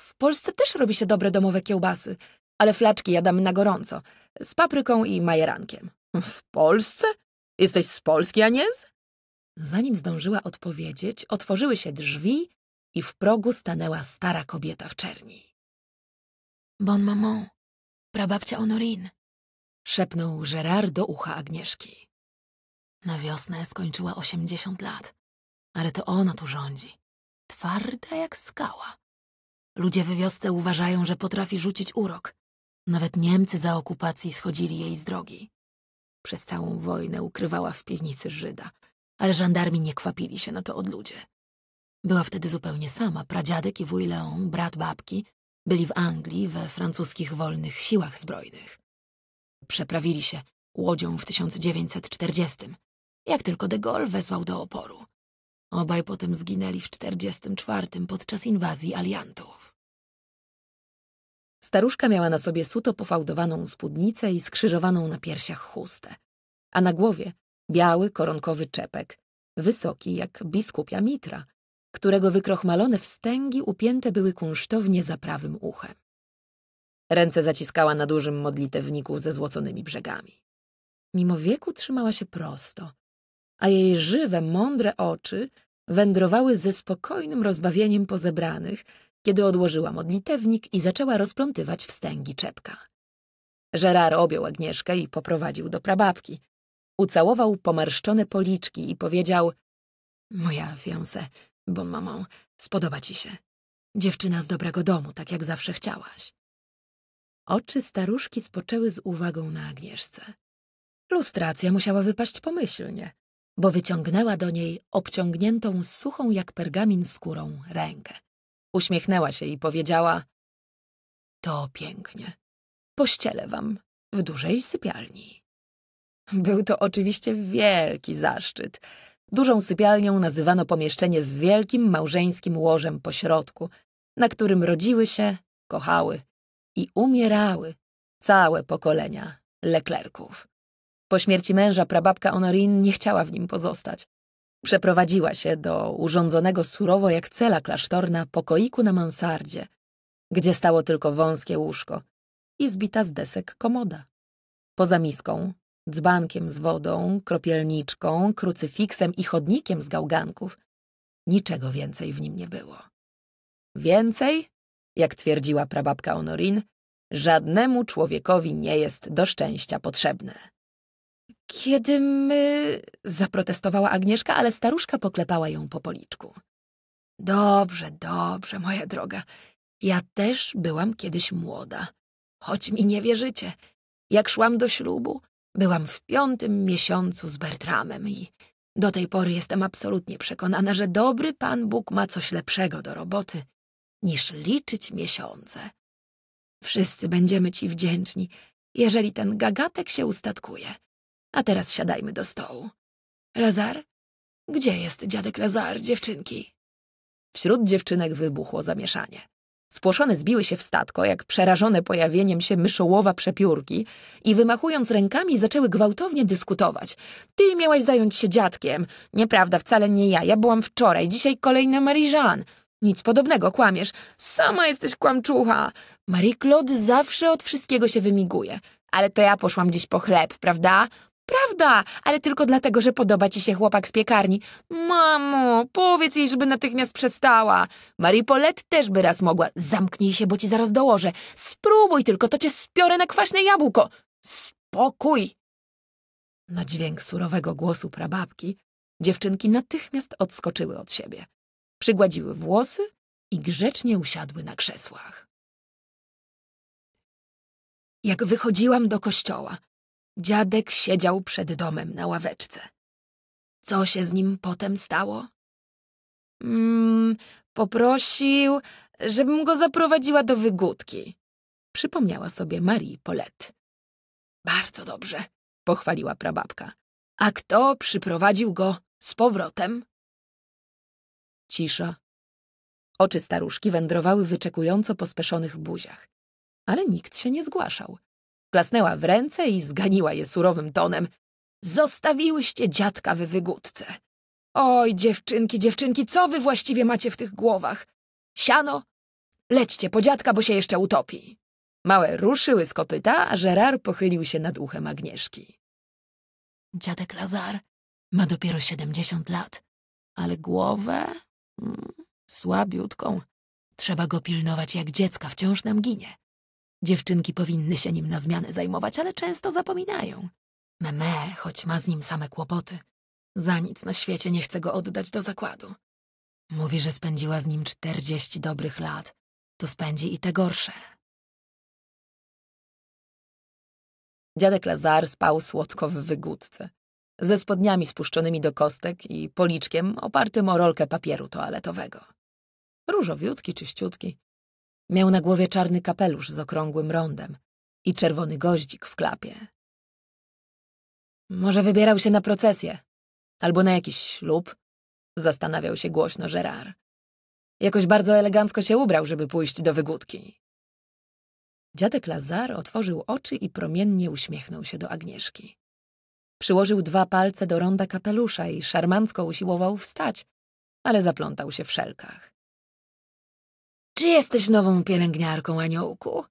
W Polsce też robi się dobre domowe kiełbasy, ale flaczki jadamy na gorąco, z papryką i majerankiem. W Polsce? Jesteś z Polski, a nie z? Zanim zdążyła odpowiedzieć, otworzyły się drzwi i w progu stanęła stara kobieta w czerni. Bon maman, prababcia Honorine, szepnął Gerard do ucha Agnieszki. Na wiosnę skończyła osiemdziesiąt lat, ale to ona tu rządzi. Twarda jak skała. Ludzie w wiosce uważają, że potrafi rzucić urok. Nawet Niemcy za okupacji schodzili jej z drogi. Przez całą wojnę ukrywała w piwnicy Żyda ale żandarmi nie kwapili się na to od ludzie. Była wtedy zupełnie sama. Pradziadek i wuj Leon, brat babki, byli w Anglii we francuskich wolnych siłach zbrojnych. Przeprawili się łodzią w 1940, jak tylko de Gaulle wezwał do oporu. Obaj potem zginęli w 1944 podczas inwazji aliantów. Staruszka miała na sobie suto pofałdowaną spódnicę i skrzyżowaną na piersiach chustę, a na głowie biały koronkowy czepek, wysoki jak biskupia mitra, którego wykrochmalone wstęgi upięte były kunsztownie za prawym uchem. Ręce zaciskała na dużym modlitewniku ze złoconymi brzegami. Mimo wieku trzymała się prosto, a jej żywe, mądre oczy wędrowały ze spokojnym rozbawieniem pozebranych, kiedy odłożyła modlitewnik i zaczęła rozplątywać wstęgi czepka. Żerar objął Agnieszkę i poprowadził do prababki, ucałował pomarszczone policzki i powiedział Moja fiance, bon mamą, spodoba ci się. Dziewczyna z dobrego domu, tak jak zawsze chciałaś. Oczy staruszki spoczęły z uwagą na Agnieszce. Lustracja musiała wypaść pomyślnie, bo wyciągnęła do niej obciągniętą suchą jak pergamin skórą rękę. Uśmiechnęła się i powiedziała – to pięknie. Pościelę wam w dużej sypialni. Był to oczywiście wielki zaszczyt. Dużą sypialnią nazywano pomieszczenie z wielkim małżeńskim łożem po środku, na którym rodziły się, kochały i umierały całe pokolenia leklerków. Po śmierci męża prababka Honorin nie chciała w nim pozostać. Przeprowadziła się do urządzonego surowo jak cela klasztorna pokoiku na mansardzie, gdzie stało tylko wąskie łóżko i zbita z desek komoda. Poza miską, dzbankiem z wodą, kropielniczką, krucyfiksem i chodnikiem z gałganków. Niczego więcej w nim nie było. Więcej, jak twierdziła prababka Honorin, żadnemu człowiekowi nie jest do szczęścia potrzebne. Kiedy my... zaprotestowała Agnieszka, ale staruszka poklepała ją po policzku. Dobrze, dobrze, moja droga. Ja też byłam kiedyś młoda. Choć mi nie wierzycie. Jak szłam do ślubu, Byłam w piątym miesiącu z Bertramem i do tej pory jestem absolutnie przekonana, że dobry Pan Bóg ma coś lepszego do roboty niż liczyć miesiące. Wszyscy będziemy ci wdzięczni, jeżeli ten gagatek się ustatkuje. A teraz siadajmy do stołu. Lazar? Gdzie jest dziadek Lazar, dziewczynki? Wśród dziewczynek wybuchło zamieszanie. Spłoszone zbiły się w statko, jak przerażone pojawieniem się myszołowa przepiórki i wymachując rękami zaczęły gwałtownie dyskutować. Ty miałaś zająć się dziadkiem. Nieprawda, wcale nie ja. Ja byłam wczoraj, dzisiaj kolejna marie Nic podobnego, kłamiesz. Sama jesteś kłamczucha. Marie-Claude zawsze od wszystkiego się wymiguje. Ale to ja poszłam dziś po chleb, prawda? Prawda, ale tylko dlatego, że podoba ci się chłopak z piekarni. Mamo, powiedz jej, żeby natychmiast przestała. Marie Polet też by raz mogła. Zamknij się, bo ci zaraz dołożę. Spróbuj tylko, to cię spiorę na kwaśne jabłko. Spokój! Na dźwięk surowego głosu prababki dziewczynki natychmiast odskoczyły od siebie. Przygładziły włosy i grzecznie usiadły na krzesłach. Jak wychodziłam do kościoła, Dziadek siedział przed domem na ławeczce. Co się z nim potem stało? Mm, poprosił, żebym go zaprowadziła do wygódki. Przypomniała sobie Marie Polet. Bardzo dobrze, pochwaliła prababka. A kto przyprowadził go z powrotem? Cisza. Oczy staruszki wędrowały wyczekująco po speszonych buziach, ale nikt się nie zgłaszał. Klasnęła w ręce i zganiła je surowym tonem. Zostawiłyście dziadka w wygódce. Oj, dziewczynki, dziewczynki, co wy właściwie macie w tych głowach? Siano, lećcie po dziadka, bo się jeszcze utopi. Małe ruszyły z kopyta, a Gerard pochylił się nad uchem Agnieszki. Dziadek Lazar ma dopiero siedemdziesiąt lat, ale głowę... Mm, słabiutką. Trzeba go pilnować jak dziecka, wciąż nam ginie. Dziewczynki powinny się nim na zmianę zajmować, ale często zapominają. Meme, choć ma z nim same kłopoty, za nic na świecie nie chce go oddać do zakładu. Mówi, że spędziła z nim czterdzieści dobrych lat. To spędzi i te gorsze. Dziadek Lazar spał słodko w wygódce, ze spodniami spuszczonymi do kostek i policzkiem opartym o rolkę papieru toaletowego. Różowiutki, czyściutki, Miał na głowie czarny kapelusz z okrągłym rondem i czerwony goździk w klapie. Może wybierał się na procesję albo na jakiś ślub? Zastanawiał się głośno Gerard. Jakoś bardzo elegancko się ubrał, żeby pójść do wygódki. Dziadek Lazar otworzył oczy i promiennie uśmiechnął się do Agnieszki. Przyłożył dwa palce do ronda kapelusza i szarmancko usiłował wstać, ale zaplątał się w szelkach. Czy jesteś nową pielęgniarką, aniołku?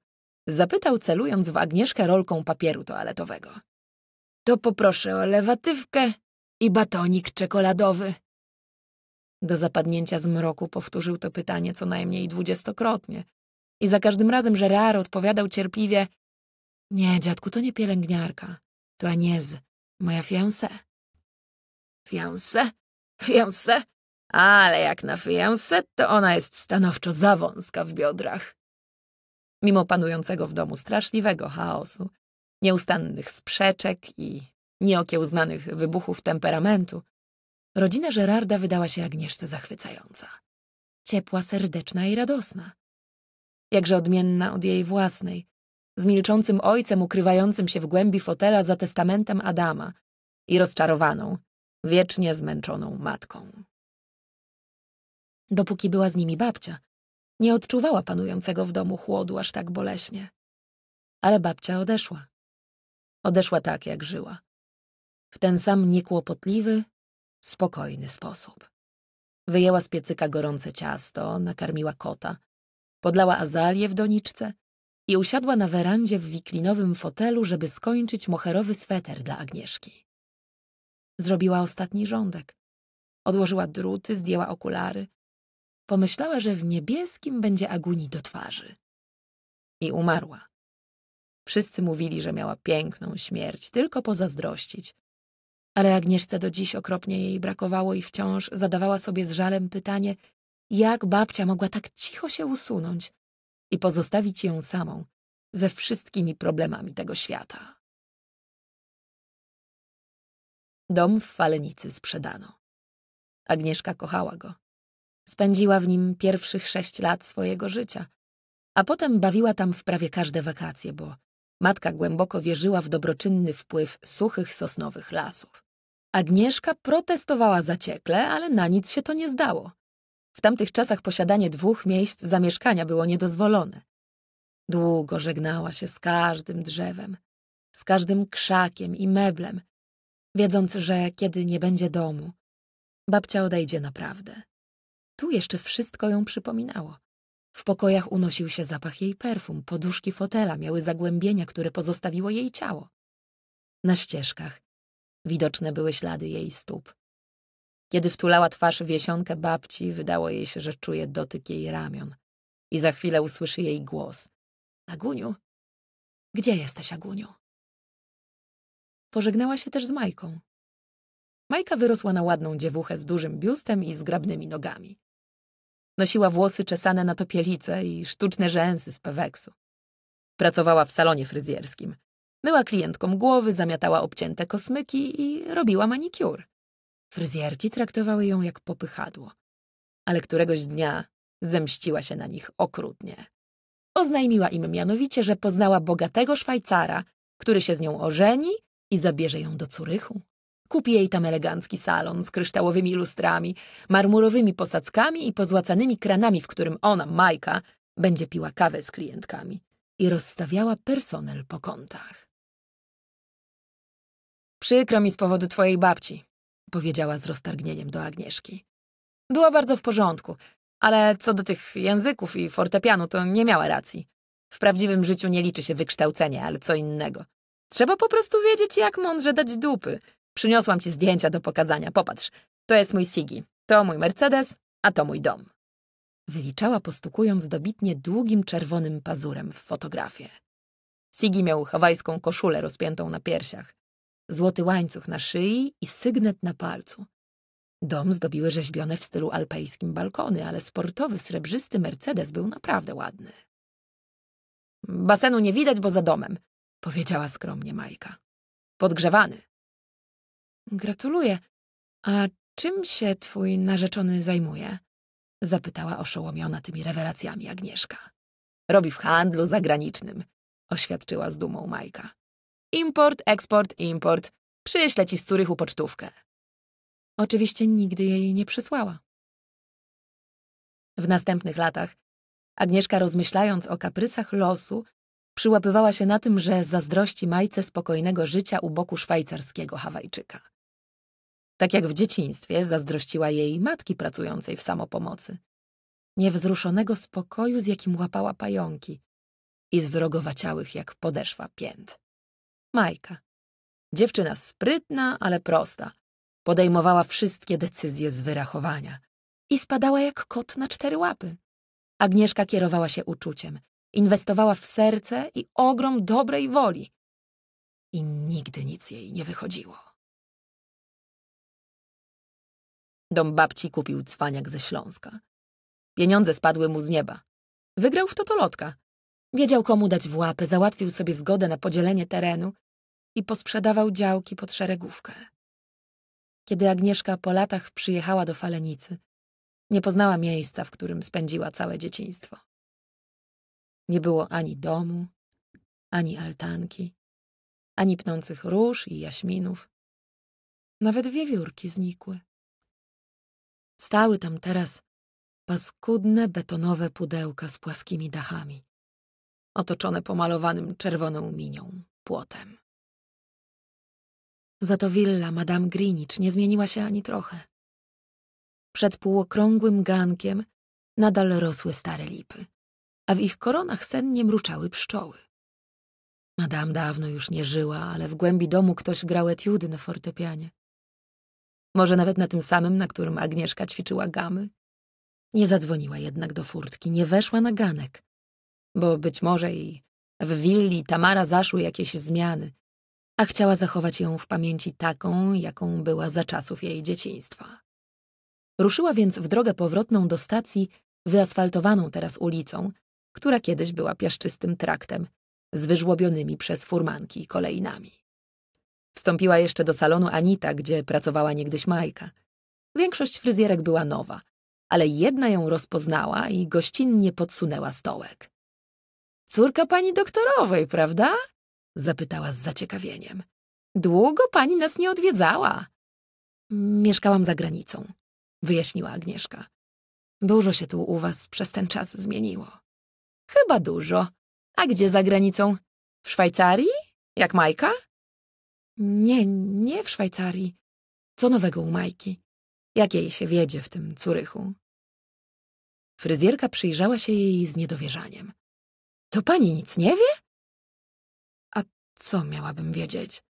Zapytał, celując w Agnieszkę rolką papieru toaletowego. To poproszę o lewatywkę i batonik czekoladowy. Do zapadnięcia zmroku powtórzył to pytanie co najmniej dwudziestokrotnie. I za każdym razem Gerard odpowiadał cierpliwie Nie, dziadku, to nie pielęgniarka. To Aniez, moja fiance. Fiance? Fiance? ale jak na fiancé, to ona jest stanowczo za wąska w biodrach. Mimo panującego w domu straszliwego chaosu, nieustannych sprzeczek i nieokiełznanych wybuchów temperamentu, rodzina Gerarda wydała się Agnieszce zachwycająca. Ciepła, serdeczna i radosna. Jakże odmienna od jej własnej, z milczącym ojcem ukrywającym się w głębi fotela za testamentem Adama i rozczarowaną, wiecznie zmęczoną matką dopóki była z nimi babcia. Nie odczuwała panującego w domu chłodu aż tak boleśnie. Ale babcia odeszła. Odeszła tak, jak żyła. W ten sam niekłopotliwy, spokojny sposób. Wyjęła z piecyka gorące ciasto, nakarmiła kota, podlała azalię w doniczce i usiadła na werandzie w wiklinowym fotelu, żeby skończyć moherowy sweter dla Agnieszki. Zrobiła ostatni rządek. Odłożyła druty, zdjęła okulary, Pomyślała, że w niebieskim będzie Aguni do twarzy. I umarła. Wszyscy mówili, że miała piękną śmierć, tylko pozazdrościć. Ale Agnieszce do dziś okropnie jej brakowało i wciąż zadawała sobie z żalem pytanie, jak babcia mogła tak cicho się usunąć i pozostawić ją samą ze wszystkimi problemami tego świata. Dom w Falenicy sprzedano. Agnieszka kochała go. Spędziła w nim pierwszych sześć lat swojego życia, a potem bawiła tam w prawie każde wakacje, bo matka głęboko wierzyła w dobroczynny wpływ suchych sosnowych lasów. Agnieszka protestowała zaciekle, ale na nic się to nie zdało. W tamtych czasach posiadanie dwóch miejsc zamieszkania było niedozwolone. Długo żegnała się z każdym drzewem, z każdym krzakiem i meblem, wiedząc, że kiedy nie będzie domu, babcia odejdzie naprawdę. Tu jeszcze wszystko ją przypominało. W pokojach unosił się zapach jej perfum, poduszki fotela miały zagłębienia, które pozostawiło jej ciało. Na ścieżkach widoczne były ślady jej stóp. Kiedy wtulała twarz w wiesionkę babci, wydało jej się, że czuje dotyk jej ramion. I za chwilę usłyszy jej głos. Aguniu? Gdzie jesteś, Aguniu? Pożegnała się też z Majką. Majka wyrosła na ładną dziewuchę z dużym biustem i zgrabnymi nogami. Nosiła włosy czesane na topielice i sztuczne rzęsy z peweksu. Pracowała w salonie fryzjerskim. Myła klientkom głowy, zamiatała obcięte kosmyki i robiła manikiur. Fryzjerki traktowały ją jak popychadło. Ale któregoś dnia zemściła się na nich okrutnie. Oznajmiła im mianowicie, że poznała bogatego Szwajcara, który się z nią ożeni i zabierze ją do Curychu. Kupi jej tam elegancki salon z kryształowymi lustrami, marmurowymi posadzkami i pozłacanymi kranami, w którym ona, Majka, będzie piła kawę z klientkami i rozstawiała personel po kątach. Przykro mi z powodu twojej babci, powiedziała z roztargnieniem do Agnieszki. Była bardzo w porządku, ale co do tych języków i fortepianu, to nie miała racji. W prawdziwym życiu nie liczy się wykształcenie, ale co innego. Trzeba po prostu wiedzieć, jak mądrze dać dupy, Przyniosłam ci zdjęcia do pokazania, popatrz. To jest mój Sigi, to mój Mercedes, a to mój dom. Wyliczała postukując dobitnie długim czerwonym pazurem w fotografię. Sigi miał hawajską koszulę rozpiętą na piersiach, złoty łańcuch na szyi i sygnet na palcu. Dom zdobiły rzeźbione w stylu alpejskim balkony, ale sportowy, srebrzysty Mercedes był naprawdę ładny. Basenu nie widać, bo za domem, powiedziała skromnie Majka. Podgrzewany. Gratuluję. A czym się twój narzeczony zajmuje? Zapytała oszołomiona tymi rewelacjami Agnieszka. Robi w handlu zagranicznym, oświadczyła z dumą Majka. Import, eksport, import. Przyślę ci z Curychu pocztówkę. Oczywiście nigdy jej nie przysłała. W następnych latach Agnieszka, rozmyślając o kaprysach losu, przyłapywała się na tym, że zazdrości Majce spokojnego życia u boku szwajcarskiego Hawajczyka tak jak w dzieciństwie zazdrościła jej matki pracującej w samopomocy. Niewzruszonego spokoju, z jakim łapała pająki i zrogowaciałych jak podeszwa pięt. Majka. Dziewczyna sprytna, ale prosta. Podejmowała wszystkie decyzje z wyrachowania i spadała jak kot na cztery łapy. Agnieszka kierowała się uczuciem, inwestowała w serce i ogrom dobrej woli. I nigdy nic jej nie wychodziło. Dom babci kupił cwaniak ze Śląska. Pieniądze spadły mu z nieba. Wygrał w totolotka. Wiedział, komu dać w łapę, załatwił sobie zgodę na podzielenie terenu i posprzedawał działki pod szeregówkę. Kiedy Agnieszka po latach przyjechała do Falenicy, nie poznała miejsca, w którym spędziła całe dzieciństwo. Nie było ani domu, ani altanki, ani pnących róż i jaśminów. Nawet wiewiórki znikły. Stały tam teraz paskudne betonowe pudełka z płaskimi dachami, otoczone pomalowanym czerwoną minią, płotem. Za to willa Madame Greenwich nie zmieniła się ani trochę. Przed półokrągłym gankiem nadal rosły stare lipy, a w ich koronach sennie mruczały pszczoły. Madame dawno już nie żyła, ale w głębi domu ktoś grał etiudy na fortepianie. Może nawet na tym samym, na którym Agnieszka ćwiczyła gamy? Nie zadzwoniła jednak do furtki, nie weszła na ganek, bo być może i w willi Tamara zaszły jakieś zmiany, a chciała zachować ją w pamięci taką, jaką była za czasów jej dzieciństwa. Ruszyła więc w drogę powrotną do stacji, wyasfaltowaną teraz ulicą, która kiedyś była piaszczystym traktem, z wyżłobionymi przez furmanki kolejnami. Wstąpiła jeszcze do salonu Anita, gdzie pracowała niegdyś Majka. Większość fryzjerek była nowa, ale jedna ją rozpoznała i gościnnie podsunęła stołek. Córka pani doktorowej, prawda? Zapytała z zaciekawieniem. Długo pani nas nie odwiedzała. Mieszkałam za granicą, wyjaśniła Agnieszka. Dużo się tu u was przez ten czas zmieniło. Chyba dużo. A gdzie za granicą? W Szwajcarii? Jak Majka? Nie, nie w Szwajcarii. Co nowego u Majki? Jak jej się wiedzie w tym Curychu? Fryzjerka przyjrzała się jej z niedowierzaniem. To pani nic nie wie? A co miałabym wiedzieć?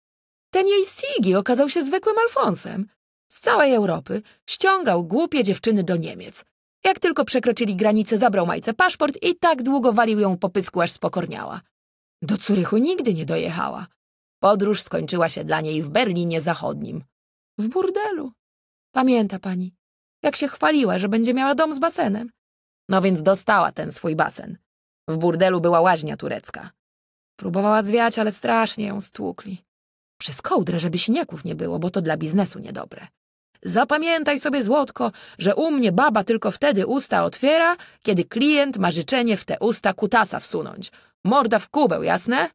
Ten jej Sigi okazał się zwykłym Alfonsem. Z całej Europy ściągał głupie dziewczyny do Niemiec. Jak tylko przekroczyli granicę, zabrał Majce paszport i tak długo walił ją po pysku, aż spokorniała. Do Curychu nigdy nie dojechała. Podróż skończyła się dla niej w Berlinie Zachodnim. W burdelu. Pamięta pani, jak się chwaliła, że będzie miała dom z basenem. No więc dostała ten swój basen. W burdelu była łaźnia turecka. Próbowała zwiać, ale strasznie ją stłukli. Przez kołdrę, żeby śniegów nie było, bo to dla biznesu niedobre. Zapamiętaj sobie, Złotko, że u mnie baba tylko wtedy usta otwiera, kiedy klient ma życzenie w te usta kutasa wsunąć. Morda w kubeł, jasne?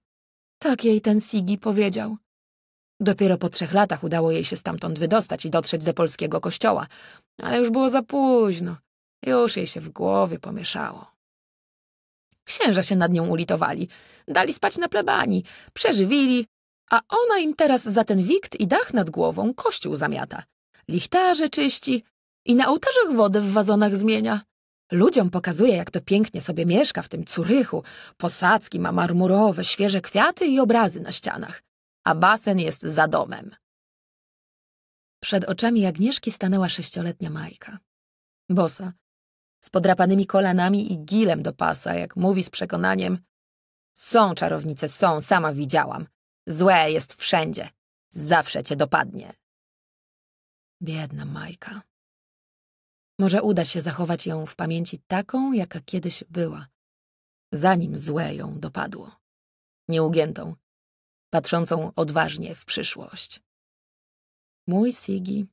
Tak jej ten Sigi powiedział. Dopiero po trzech latach udało jej się stamtąd wydostać i dotrzeć do polskiego kościoła, ale już było za późno. Już jej się w głowie pomieszało. Księża się nad nią ulitowali, dali spać na plebanii, przeżywili, a ona im teraz za ten wikt i dach nad głową kościół zamiata. Lichtarze czyści i na ołtarzach wodę w wazonach zmienia. Ludziom pokazuje, jak to pięknie sobie mieszka w tym Curychu. Posadzki ma marmurowe, świeże kwiaty i obrazy na ścianach. A basen jest za domem. Przed oczami Agnieszki stanęła sześcioletnia Majka. Bosa, z podrapanymi kolanami i gilem do pasa, jak mówi z przekonaniem Są czarownice, są, sama widziałam. Złe jest wszędzie. Zawsze cię dopadnie. Biedna Majka. Może uda się zachować ją w pamięci taką, jaka kiedyś była, zanim złe ją dopadło. Nieugiętą, patrzącą odważnie w przyszłość. Mój Sigi,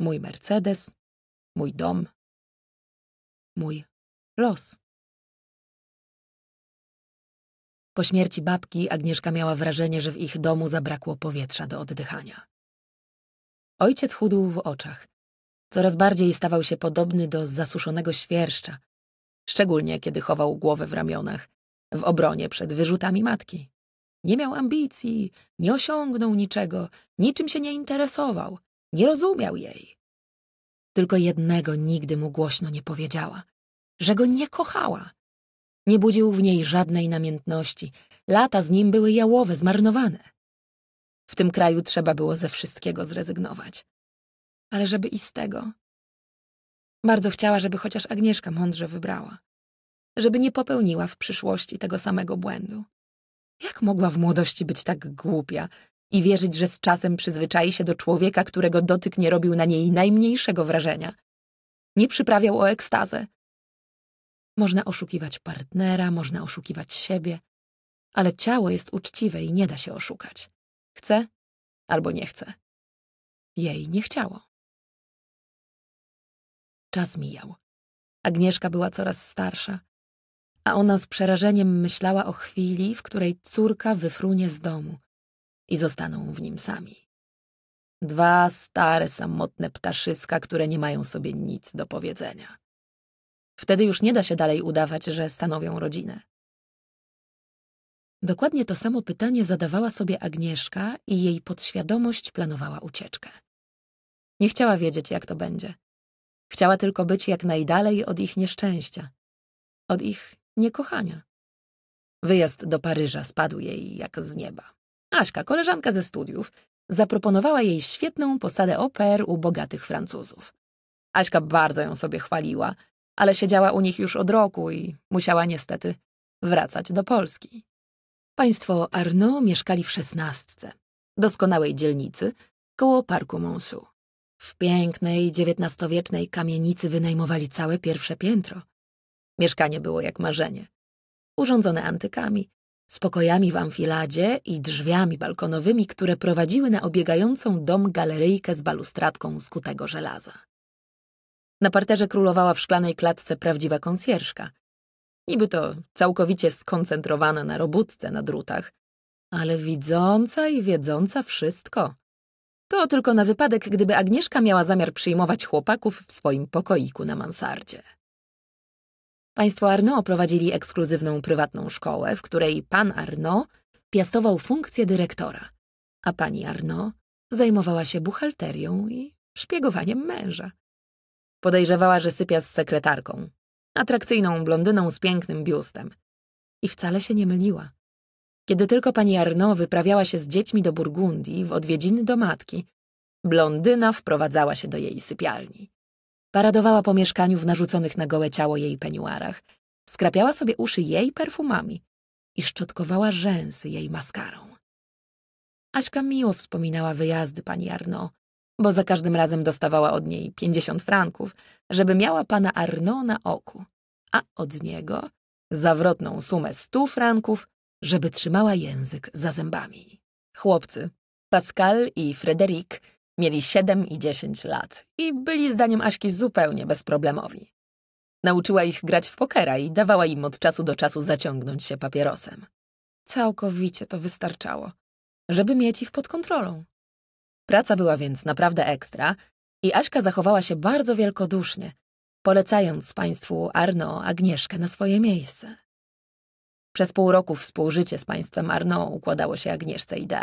mój Mercedes, mój dom, mój los. Po śmierci babki Agnieszka miała wrażenie, że w ich domu zabrakło powietrza do oddychania. Ojciec chudł w oczach, Coraz bardziej stawał się podobny do zasuszonego świerszcza, szczególnie kiedy chował głowę w ramionach, w obronie przed wyrzutami matki. Nie miał ambicji, nie osiągnął niczego, niczym się nie interesował, nie rozumiał jej. Tylko jednego nigdy mu głośno nie powiedziała, że go nie kochała. Nie budził w niej żadnej namiętności. Lata z nim były jałowe, zmarnowane. W tym kraju trzeba było ze wszystkiego zrezygnować ale żeby i z tego. Bardzo chciała, żeby chociaż Agnieszka mądrze wybrała. Żeby nie popełniła w przyszłości tego samego błędu. Jak mogła w młodości być tak głupia i wierzyć, że z czasem przyzwyczai się do człowieka, którego dotyk nie robił na niej najmniejszego wrażenia? Nie przyprawiał o ekstazę. Można oszukiwać partnera, można oszukiwać siebie, ale ciało jest uczciwe i nie da się oszukać. Chce albo nie chce. Jej nie chciało. Czas mijał. Agnieszka była coraz starsza, a ona z przerażeniem myślała o chwili, w której córka wyfrunie z domu i zostaną w nim sami. Dwa stare, samotne ptaszyska, które nie mają sobie nic do powiedzenia. Wtedy już nie da się dalej udawać, że stanowią rodzinę. Dokładnie to samo pytanie zadawała sobie Agnieszka i jej podświadomość planowała ucieczkę. Nie chciała wiedzieć, jak to będzie. Chciała tylko być jak najdalej od ich nieszczęścia, od ich niekochania. Wyjazd do Paryża spadł jej jak z nieba. Aśka, koleżanka ze studiów, zaproponowała jej świetną posadę oper u bogatych Francuzów. Aśka bardzo ją sobie chwaliła, ale siedziała u nich już od roku i musiała niestety wracać do Polski. Państwo Arnaud mieszkali w szesnastce, doskonałej dzielnicy, koło parku Montsou. W pięknej, dziewiętnastowiecznej kamienicy wynajmowali całe pierwsze piętro. Mieszkanie było jak marzenie. Urządzone antykami, z pokojami w amfiladzie i drzwiami balkonowymi, które prowadziły na obiegającą dom galeryjkę z balustradką skutego żelaza. Na parterze królowała w szklanej klatce prawdziwa konsjerszka. Niby to całkowicie skoncentrowana na robótce na drutach, ale widząca i wiedząca wszystko to tylko na wypadek, gdyby Agnieszka miała zamiar przyjmować chłopaków w swoim pokoiku na mansardzie. Państwo Arnaud prowadzili ekskluzywną prywatną szkołę, w której pan Arnaud piastował funkcję dyrektora, a pani Arnaud zajmowała się buchalterią i szpiegowaniem męża. Podejrzewała, że sypia z sekretarką, atrakcyjną blondyną z pięknym biustem. I wcale się nie myliła. Kiedy tylko pani Arno wyprawiała się z dziećmi do Burgundii w odwiedziny do matki, blondyna wprowadzała się do jej sypialni. Paradowała po mieszkaniu w narzuconych na gołe ciało jej peniuarach, skrapiała sobie uszy jej perfumami i szczotkowała rzęsy jej maskarą. Aśka miło wspominała wyjazdy pani Arno, bo za każdym razem dostawała od niej pięćdziesiąt franków, żeby miała pana Arno na oku, a od niego zawrotną sumę stu franków żeby trzymała język za zębami. Chłopcy, Pascal i Frederik, mieli 7 i 10 lat i byli zdaniem Aśki zupełnie bezproblemowi. Nauczyła ich grać w pokera i dawała im od czasu do czasu zaciągnąć się papierosem. Całkowicie to wystarczało, żeby mieć ich pod kontrolą. Praca była więc naprawdę ekstra i Aśka zachowała się bardzo wielkodusznie, polecając państwu Arno Agnieszkę na swoje miejsce. Przez pół roku współżycie z państwem Arno układało się Agnieszce idea.